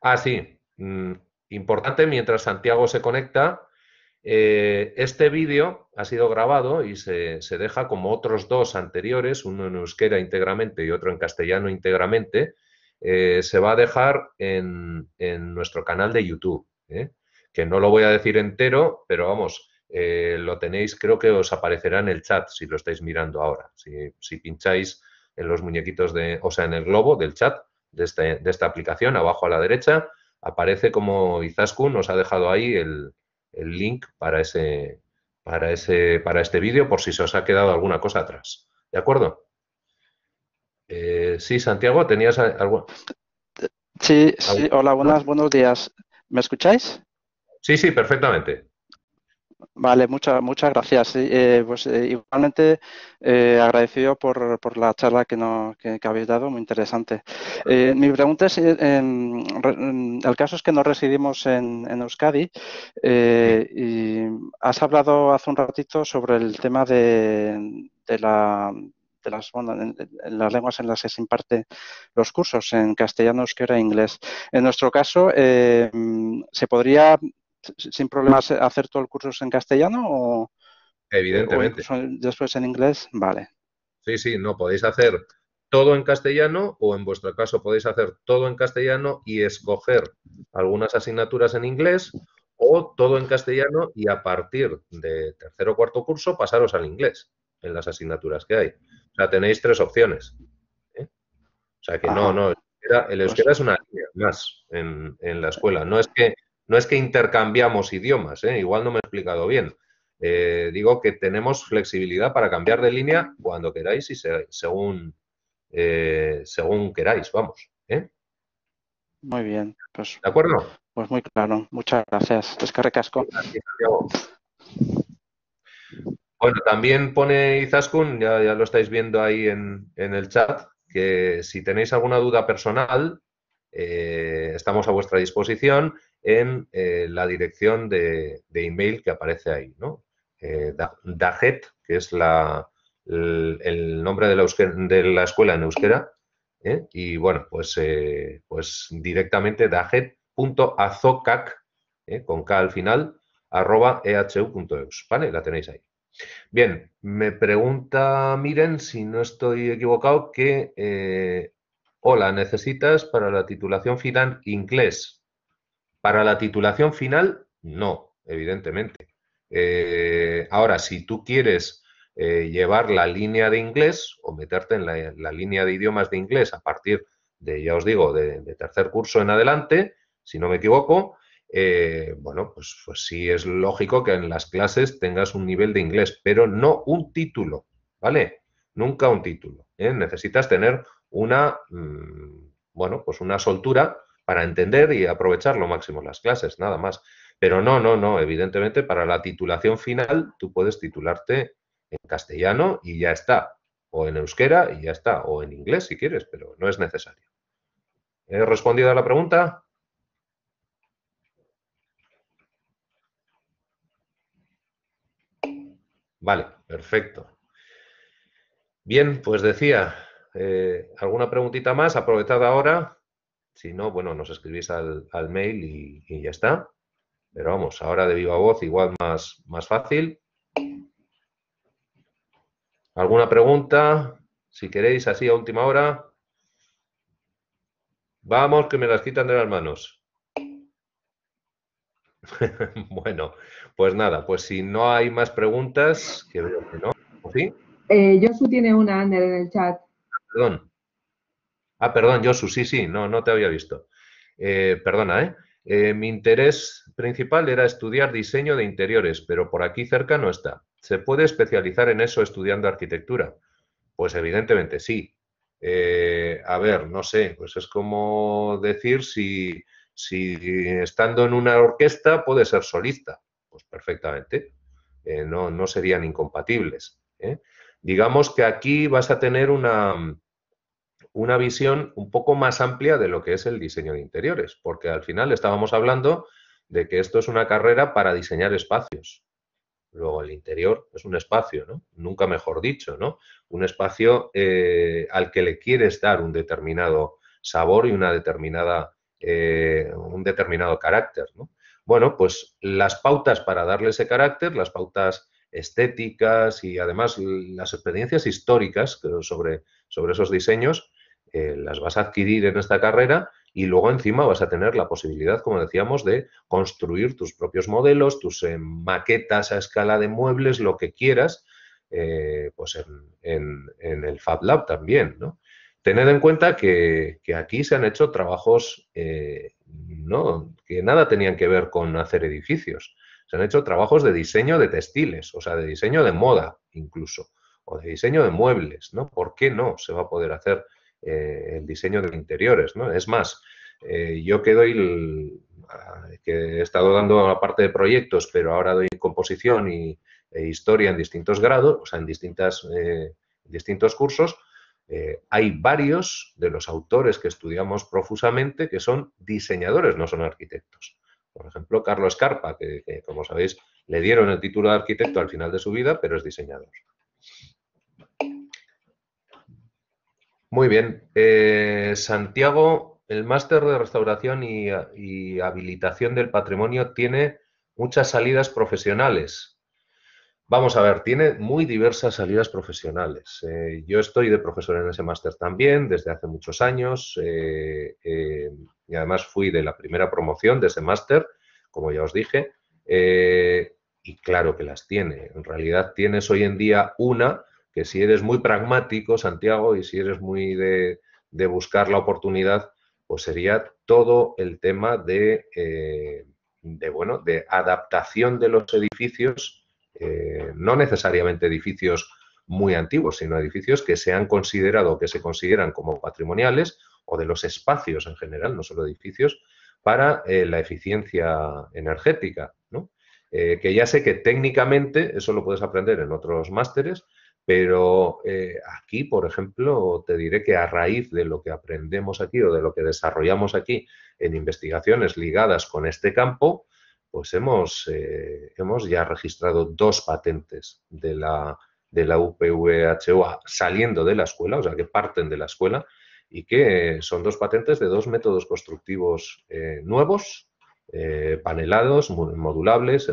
Ah, sí. Mm, Importante, mientras Santiago se conecta, eh, este vídeo ha sido grabado y se, deja como otros dos anteriores, uno en euskera íntegramente y otro en castellano íntegramente, eh, se va a dejar en, nuestro canal de YouTube, ¿eh? que no lo voy a decir entero, pero vamos, lo tenéis, creo que os aparecerá en el chat si lo estáis mirando ahora. Si, si pincháis en los muñequitos de, o sea, en el globo del chat de, este, de esta aplicación, abajo a la derecha, aparece como Izaskun, nos ha dejado ahí el, el link para, ese, para, ese, para este vídeo por si se os ha quedado alguna cosa atrás. ¿De acuerdo? Eh, sí, Santiago, tenías algo. Sí, sí, hola, buenas, buenos días. ¿Me escucháis? Sí, sí, perfectamente. Vale, muchas muchas gracias. Eh, pues, eh, igualmente eh, agradecido por, por, la charla que, no, que, habéis dado, muy interesante. mi pregunta es, el caso es que no residimos en, en Euskadi y has hablado hace un ratito sobre el tema de, de la de las, lenguas en las que se imparte los cursos, en castellano, euskera e inglés. En nuestro caso, se podría sin problemas hacer todo el curso en castellano o, Evidentemente. después en inglés? Vale. Sí, sí, no, podéis hacer todo en castellano o en vuestro caso podéis hacer todo en castellano y escoger algunas asignaturas en inglés o todo en castellano y a partir de tercer o cuarto curso pasaros al inglés en las asignaturas que hay. O sea, tenéis tres opciones. ¿eh? O sea que no, no, el pues euskera, es una línea más en, en la escuela. No es que no es que intercambiamos idiomas, ¿eh? igual no me he explicado bien. Eh, digo que tenemos flexibilidad para cambiar de línea cuando queráis y según, eh, según queráis, vamos. Muy bien, pues. ¿De acuerdo? Pues muy claro, muchas gracias. Es bueno, también pone Izaskun, ya, ya, lo estáis viendo ahí en, en, el chat, que si tenéis alguna duda personal, estamos a vuestra disposición en eh, la dirección de, email que aparece ahí, ¿no? Eh, Dajet, que es la, el, nombre de la, de la, escuela en euskera, ¿eh? y bueno, pues, pues directamente dajet.azocac, con K al final, arroba ehu.eus, ¿vale? La tenéis ahí. Bien, me pregunta Miren, si no estoy equivocado, que, hola, necesitas para la titulación final inglés, para la titulación final, no, evidentemente. Eh, ahora, si tú quieres eh, llevar la línea de inglés o meterte en la, línea de idiomas de inglés a partir de, ya os digo, de, tercer curso en adelante, si no me equivoco, eh, bueno, pues, pues, sí es lógico que en las clases tengas un nivel de inglés, pero no un título, ¿vale? Nunca un título. Necesitas tener una, mm, bueno, pues una soltura para entender y aprovechar lo máximo las clases, nada más. Pero no, no, no, evidentemente para la titulación final tú puedes titularte en castellano y ya está, o en euskera y ya está, o en inglés si quieres, pero no es necesario. ¿He respondido a la pregunta? Vale, perfecto. Bien, pues decía, eh, ¿alguna preguntita más? aprovechada ahora si no, bueno, nos escribís al, mail y, ya está. Pero vamos, ahora de viva voz igual más, más fácil. ¿Alguna pregunta? Si queréis, así a última hora. Vamos, que me las quitan de las manos. bueno, pues nada, pues si no hay más preguntas, que veo que no, ¿sí? Eh, Josu tiene una, Ander, en el chat. Perdón. Ah, perdón, Josu, sí, sí, no, no te había visto. Eh, perdona, ¿eh? ¿eh? Mi interés principal era estudiar diseño de interiores, pero por aquí cerca no está. ¿Se puede especializar en eso estudiando arquitectura? Pues evidentemente sí. Eh, a ver, no sé, pues es como decir si, si estando en una orquesta puede ser solista. Pues perfectamente. no, no serían incompatibles. Digamos que aquí vas a tener una, una visión un poco más amplia de lo que es el diseño de interiores, porque al final estábamos hablando de que esto es una carrera para diseñar espacios. Luego el interior es un espacio, ¿no? Nunca mejor dicho, ¿no? Un espacio eh, al que le quieres dar un determinado sabor y una determinada, eh, un determinado carácter, Bueno, pues las pautas para darle ese carácter, las pautas estéticas y además las experiencias históricas sobre, sobre esos diseños, eh, las vas a adquirir en esta carrera y luego encima vas a tener la posibilidad, como decíamos, de construir tus propios modelos, tus eh, maquetas a escala de muebles, lo que quieras, eh, pues en, el Fab Lab también, ¿no? Tened en cuenta que, aquí se han hecho trabajos que nada tenían que ver con hacer edificios. Se han hecho trabajos de diseño de textiles, o sea, de diseño de moda incluso, o de diseño de muebles, ¿no? ¿Por qué no se va a poder hacer eh, el diseño de interiores. ¿no? Es más, eh, yo que doy, que he estado dando la parte de proyectos, pero ahora doy composición y, e historia en distintos grados, o sea, en distintas, eh, distintos cursos, hay varios de los autores que estudiamos profusamente que son diseñadores, no son arquitectos. Por ejemplo, Carlos Scarpa, que como sabéis, le dieron el título de arquitecto al final de su vida, pero es diseñador. Muy bien. Eh, Santiago, el máster de restauración y, habilitación del patrimonio tiene muchas salidas profesionales. Vamos a ver, tiene muy diversas salidas profesionales. Eh, yo estoy de profesor en ese máster también desde hace muchos años eh, y además fui de la primera promoción de ese máster, como ya os dije y claro que las tiene. En realidad tienes hoy en día una si eres muy pragmático, Santiago, y si eres muy de, buscar la oportunidad, pues sería todo el tema de, eh, bueno, de adaptación de los edificios, eh, no necesariamente edificios muy antiguos, sino edificios que se han considerado, que se consideran como patrimoniales o de los espacios en general, no solo edificios, para eh, la eficiencia energética, que ya sé que técnicamente, eso lo puedes aprender en otros másteres, pero eh, aquí, por ejemplo, te diré que a raíz de lo que aprendemos aquí o de lo que desarrollamos aquí en investigaciones ligadas con este campo, pues hemos, eh, hemos ya registrado dos patentes de la, de la UPVHO saliendo de la escuela, o sea, que parten de la escuela, y que son dos patentes de dos métodos constructivos eh, nuevos, panelados, modulables,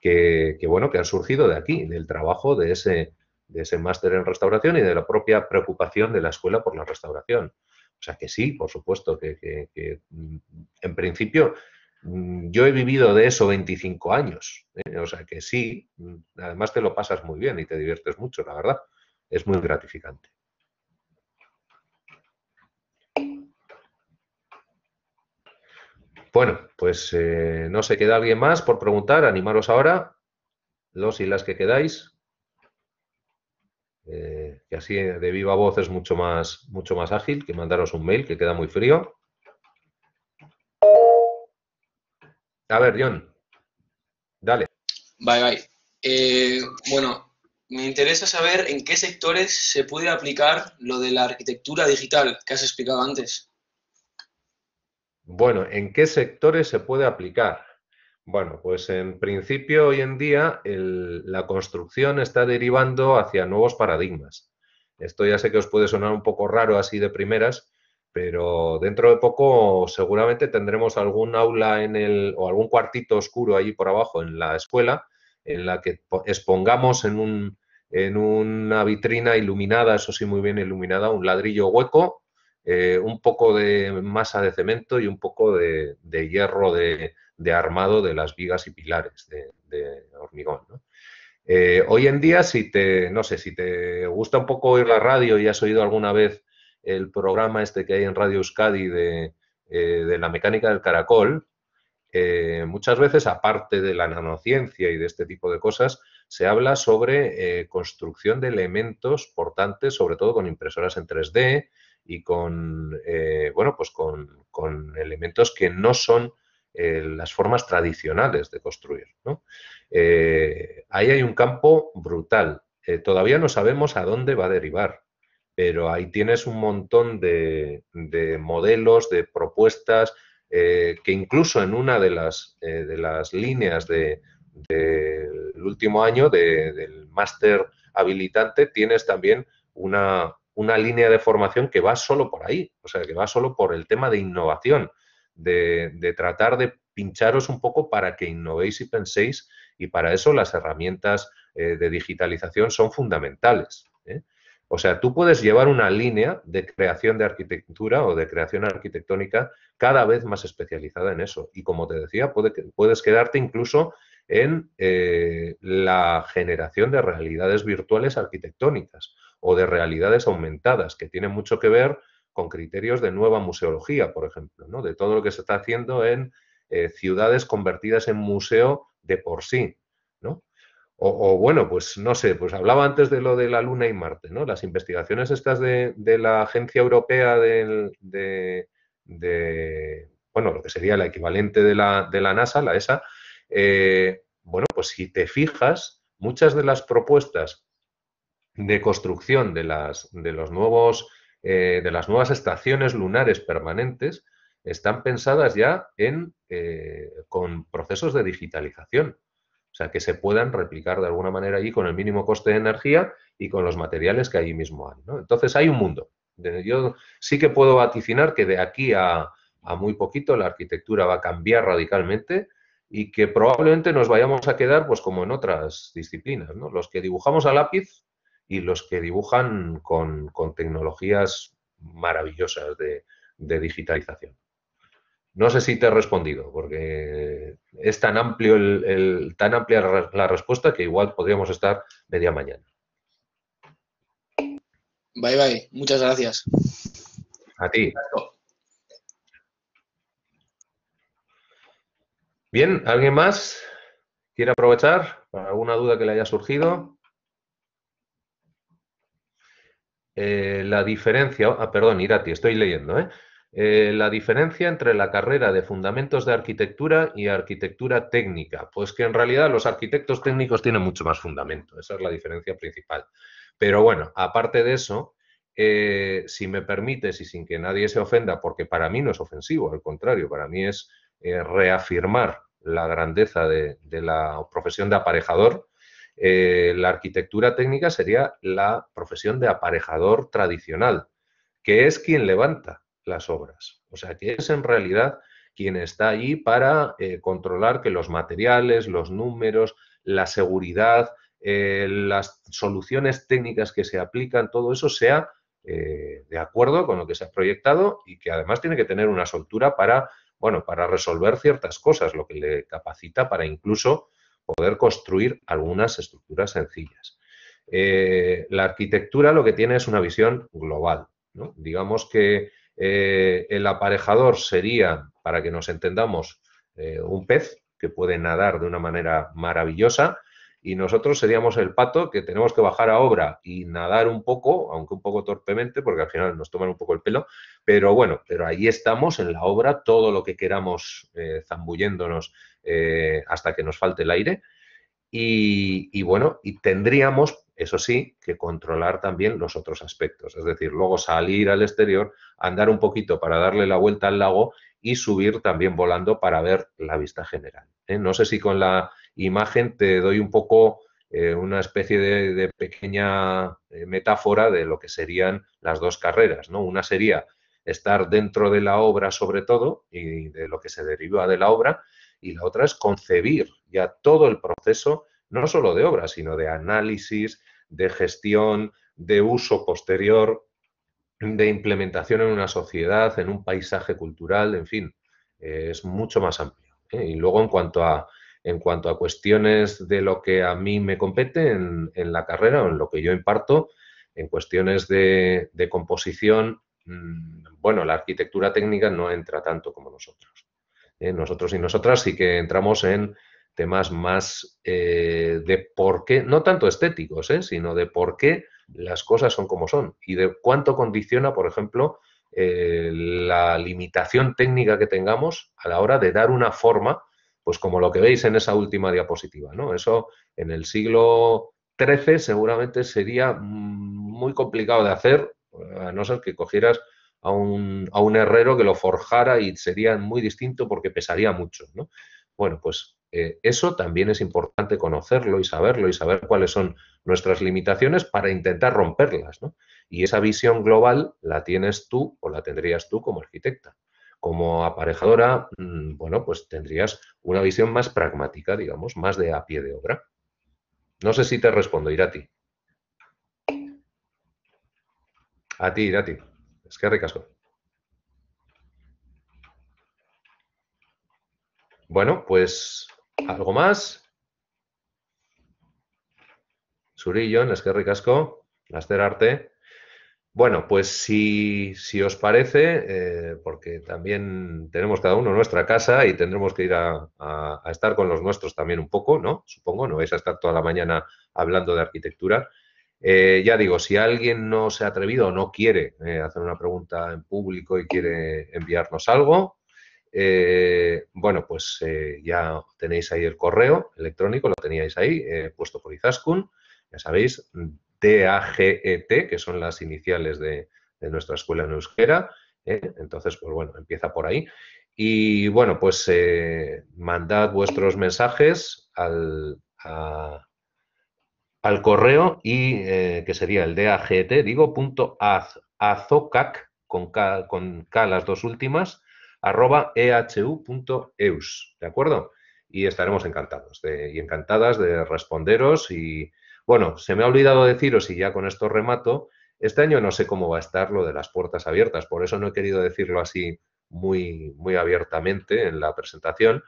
que, bueno, que han surgido de aquí, del trabajo de ese de ese máster en restauración y de la propia preocupación de la escuela por la restauración. O sea que sí, por supuesto, que, mm, en principio mm, yo he vivido de eso 25 años. ¿eh? O sea que sí, mm, además te lo pasas muy bien y te diviertes mucho, la verdad. Es muy gratificante. Bueno, pues eh, no se queda alguien más por preguntar. Animaros ahora, los y las que quedáis, eh, que así de viva voz es mucho más, mucho más ágil que mandaros un mail que queda muy frío. A ver, John, dale. Bye, bye. Eh, bueno, me interesa saber en qué sectores se puede aplicar lo de la arquitectura digital que has explicado antes. Bueno, ¿en qué sectores se puede aplicar? Bueno, pues en principio hoy en día la construcción está derivando hacia nuevos paradigmas. Esto ya sé que os puede sonar un poco raro así de primeras, pero dentro de poco seguramente tendremos algún aula en el o algún cuartito oscuro allí por abajo en la escuela en la que expongamos en un en una vitrina iluminada, eso sí muy bien iluminada, un ladrillo hueco eh, un poco de masa de cemento y un poco de, hierro de, armado de las vigas y pilares de, hormigón. Eh, hoy en día, si te, no sé, si te gusta un poco oír la radio y has oído alguna vez el programa este que hay en Radio Euskadi de, eh, la mecánica del caracol, muchas veces, aparte de la nanociencia y de este tipo de cosas, se habla sobre construcción de elementos portantes, sobre todo con impresoras en 3D, y con, eh, bueno, pues con, elementos que no son eh, las formas tradicionales de construir. Eh, ahí hay un campo brutal. todavía no sabemos a dónde va a derivar, pero ahí tienes un montón de, modelos, de propuestas, que incluso en una de las, de las líneas del último año del máster habilitante tienes también una, una línea de formación que va solo por ahí, o sea, que va solo por el tema de innovación, de, tratar de pincharos un poco para que innovéis y penséis y para eso las herramientas eh, de digitalización son fundamentales. ¿eh? O sea, tú puedes llevar una línea de creación de arquitectura o de creación arquitectónica cada vez más especializada en eso. Y como te decía, puedes quedarte incluso en eh, la generación de realidades virtuales arquitectónicas o de realidades aumentadas, que tiene mucho que ver con criterios de nueva museología, por ejemplo, ¿no? de todo lo que se está haciendo en eh, ciudades convertidas en museo de por sí. O, bueno, pues no sé, pues hablaba antes de lo de la Luna y Marte, ¿no? Las investigaciones estas de, la Agencia Europea de, bueno, lo que sería la equivalente de la, NASA, la ESA, eh, bueno, pues si te fijas, muchas de las propuestas de construcción de las, de los nuevos, eh, de las nuevas estaciones lunares permanentes están pensadas ya en, eh, con procesos de digitalización. O sea, que se puedan replicar de alguna manera allí con el mínimo coste de energía y con los materiales que allí mismo hay. Entonces, hay un mundo. Yo sí que puedo vaticinar que de aquí a, muy poquito la arquitectura va a cambiar radicalmente y que probablemente nos vayamos a quedar pues como en otras disciplinas. Los que dibujamos a lápiz y los que dibujan con, tecnologías maravillosas de, digitalización. No sé si te he respondido, porque es tan amplio el, tan amplia la respuesta que igual podríamos estar media mañana. Bye bye, muchas gracias. A ti. Bien, ¿alguien más quiere aprovechar alguna duda que le haya surgido? Eh, la diferencia, ah, perdón, Irati, estoy leyendo, ¿eh? Eh, la diferencia entre la carrera de fundamentos de arquitectura y arquitectura técnica. Pues que en realidad los arquitectos técnicos tienen mucho más fundamento, esa es la diferencia principal. Pero bueno, aparte de eso, si me permites y sin que nadie se ofenda, porque para mí no es ofensivo, al contrario, para mí es reafirmar la grandeza de, la profesión de aparejador, eh, la arquitectura técnica sería la profesión de aparejador tradicional, que es quien levanta las obras. O sea, que es en realidad quien está allí para eh, controlar que los materiales, los números, la seguridad, eh, las soluciones técnicas que se aplican, todo eso sea de acuerdo con lo que se ha proyectado y que además tiene que tener una soltura para, bueno, para resolver ciertas cosas, lo que le capacita para incluso poder construir algunas estructuras sencillas. Eh, la arquitectura lo que tiene es una visión global. Digamos que eh, el aparejador sería, para que nos entendamos, eh, un pez que puede nadar de una manera maravillosa y nosotros seríamos el pato que tenemos que bajar a obra y nadar un poco, aunque un poco torpemente, porque al final nos toman un poco el pelo, pero bueno, pero ahí estamos en la obra, todo lo que queramos zambulléndonos eh, hasta que nos falte el aire. Y, bueno, y tendríamos, eso sí, que controlar también los otros aspectos. Es decir, luego salir al exterior, andar un poquito para darle la vuelta al lago y subir también volando para ver la vista general. ¿eh? No sé si con la imagen te doy un poco eh, una especie de, pequeña metáfora de lo que serían las dos carreras. ¿no? Una sería estar dentro de la obra sobre todo y de lo que se deriva de la obra y la otra es concebir ya todo el proceso, no solo de obra, sino de análisis, de gestión, de uso posterior, de implementación en una sociedad, en un paisaje cultural, en fin, eh, es mucho más amplio. ¿eh? Y luego en cuanto a en cuanto a cuestiones de lo que a mí me compete en, la carrera o en lo que yo imparto, en cuestiones de, composición, mm, bueno, la arquitectura técnica no entra tanto como nosotros. ¿eh? nosotros y nosotras sí que entramos en temas más eh, de por qué, no tanto estéticos, ¿eh? sino de por qué las cosas son como son y de cuánto condiciona, por ejemplo, la limitación técnica que tengamos a la hora de dar una forma, pues como lo que veis en esa última diapositiva. ¿no? Eso en el siglo XIII seguramente sería mm, muy complicado de hacer, a no ser que cogieras a un, a un herrero que lo forjara y sería muy distinto porque pesaría mucho. ¿no? Bueno, pues eh, eso también es importante conocerlo y saberlo y saber cuáles son nuestras limitaciones para intentar romperlas. ¿no? Y esa visión global la tienes tú o la tendrías tú como arquitecta. Como aparejadora, mm, bueno, pues tendrías una visión más pragmática, digamos, más de a pie de obra. No sé si te respondo, Irati. A ti, Irati que ricasco. Bueno, pues algo más. Surillon, que ricasco. laster arte. Bueno, pues si, os parece, eh, porque también tenemos cada uno nuestra casa y tendremos que ir a, a, estar con los nuestros también un poco, ¿no? Supongo, no vais a estar toda la mañana hablando de arquitectura. Eh, ya digo, si alguien no se ha atrevido o no quiere eh, hacer una pregunta en público y quiere enviarnos algo, eh, bueno, pues ya tenéis ahí el correo electrónico, lo teníais ahí, puesto por Izaskun, ya sabéis, D-A-G-E-T, que son las iniciales de, nuestra escuela en euskera. Entonces, pues bueno, empieza por ahí. Y bueno, pues mandad vuestros mensajes al, al correo y eh, que sería el agt digo, punto az, azocac, con K, con las dos últimas, arroba ehu.eus, ¿de acuerdo? Y estaremos encantados de, y encantadas de responderos y, bueno, se me ha olvidado deciros y ya con esto remato, este año no sé cómo va a estar lo de las puertas abiertas, por eso no he querido decirlo así muy, muy abiertamente en la presentación,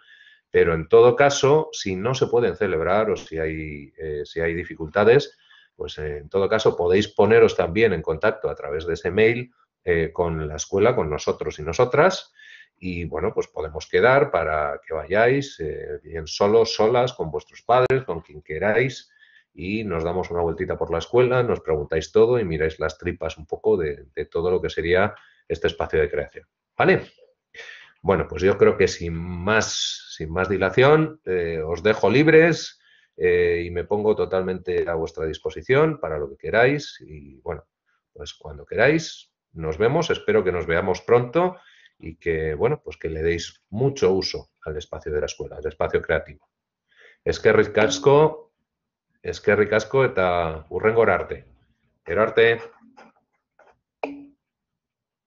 pero en todo caso, si no se pueden celebrar o si hay, eh, si hay dificultades, pues eh, en todo caso podéis poneros también en contacto a través de ese mail eh, con la escuela, con nosotros y nosotras. Y bueno, pues podemos quedar para que vayáis bien solos, solas, con vuestros padres, con quien queráis y nos damos una vueltita por la escuela, nos preguntáis todo y miráis las tripas un poco de, de, todo lo que sería este espacio de creación. ¿Vale? Bueno, pues yo creo que sin más sin más dilación, eh, os dejo libres eh, y me pongo totalmente a vuestra disposición para lo que queráis. Y bueno, pues cuando queráis, nos vemos. Espero que nos veamos pronto y que, bueno, pues que le deis mucho uso al espacio de la escuela, al espacio creativo. Es que ricasco, es que ricasco eta urrengorarte. arte. arte.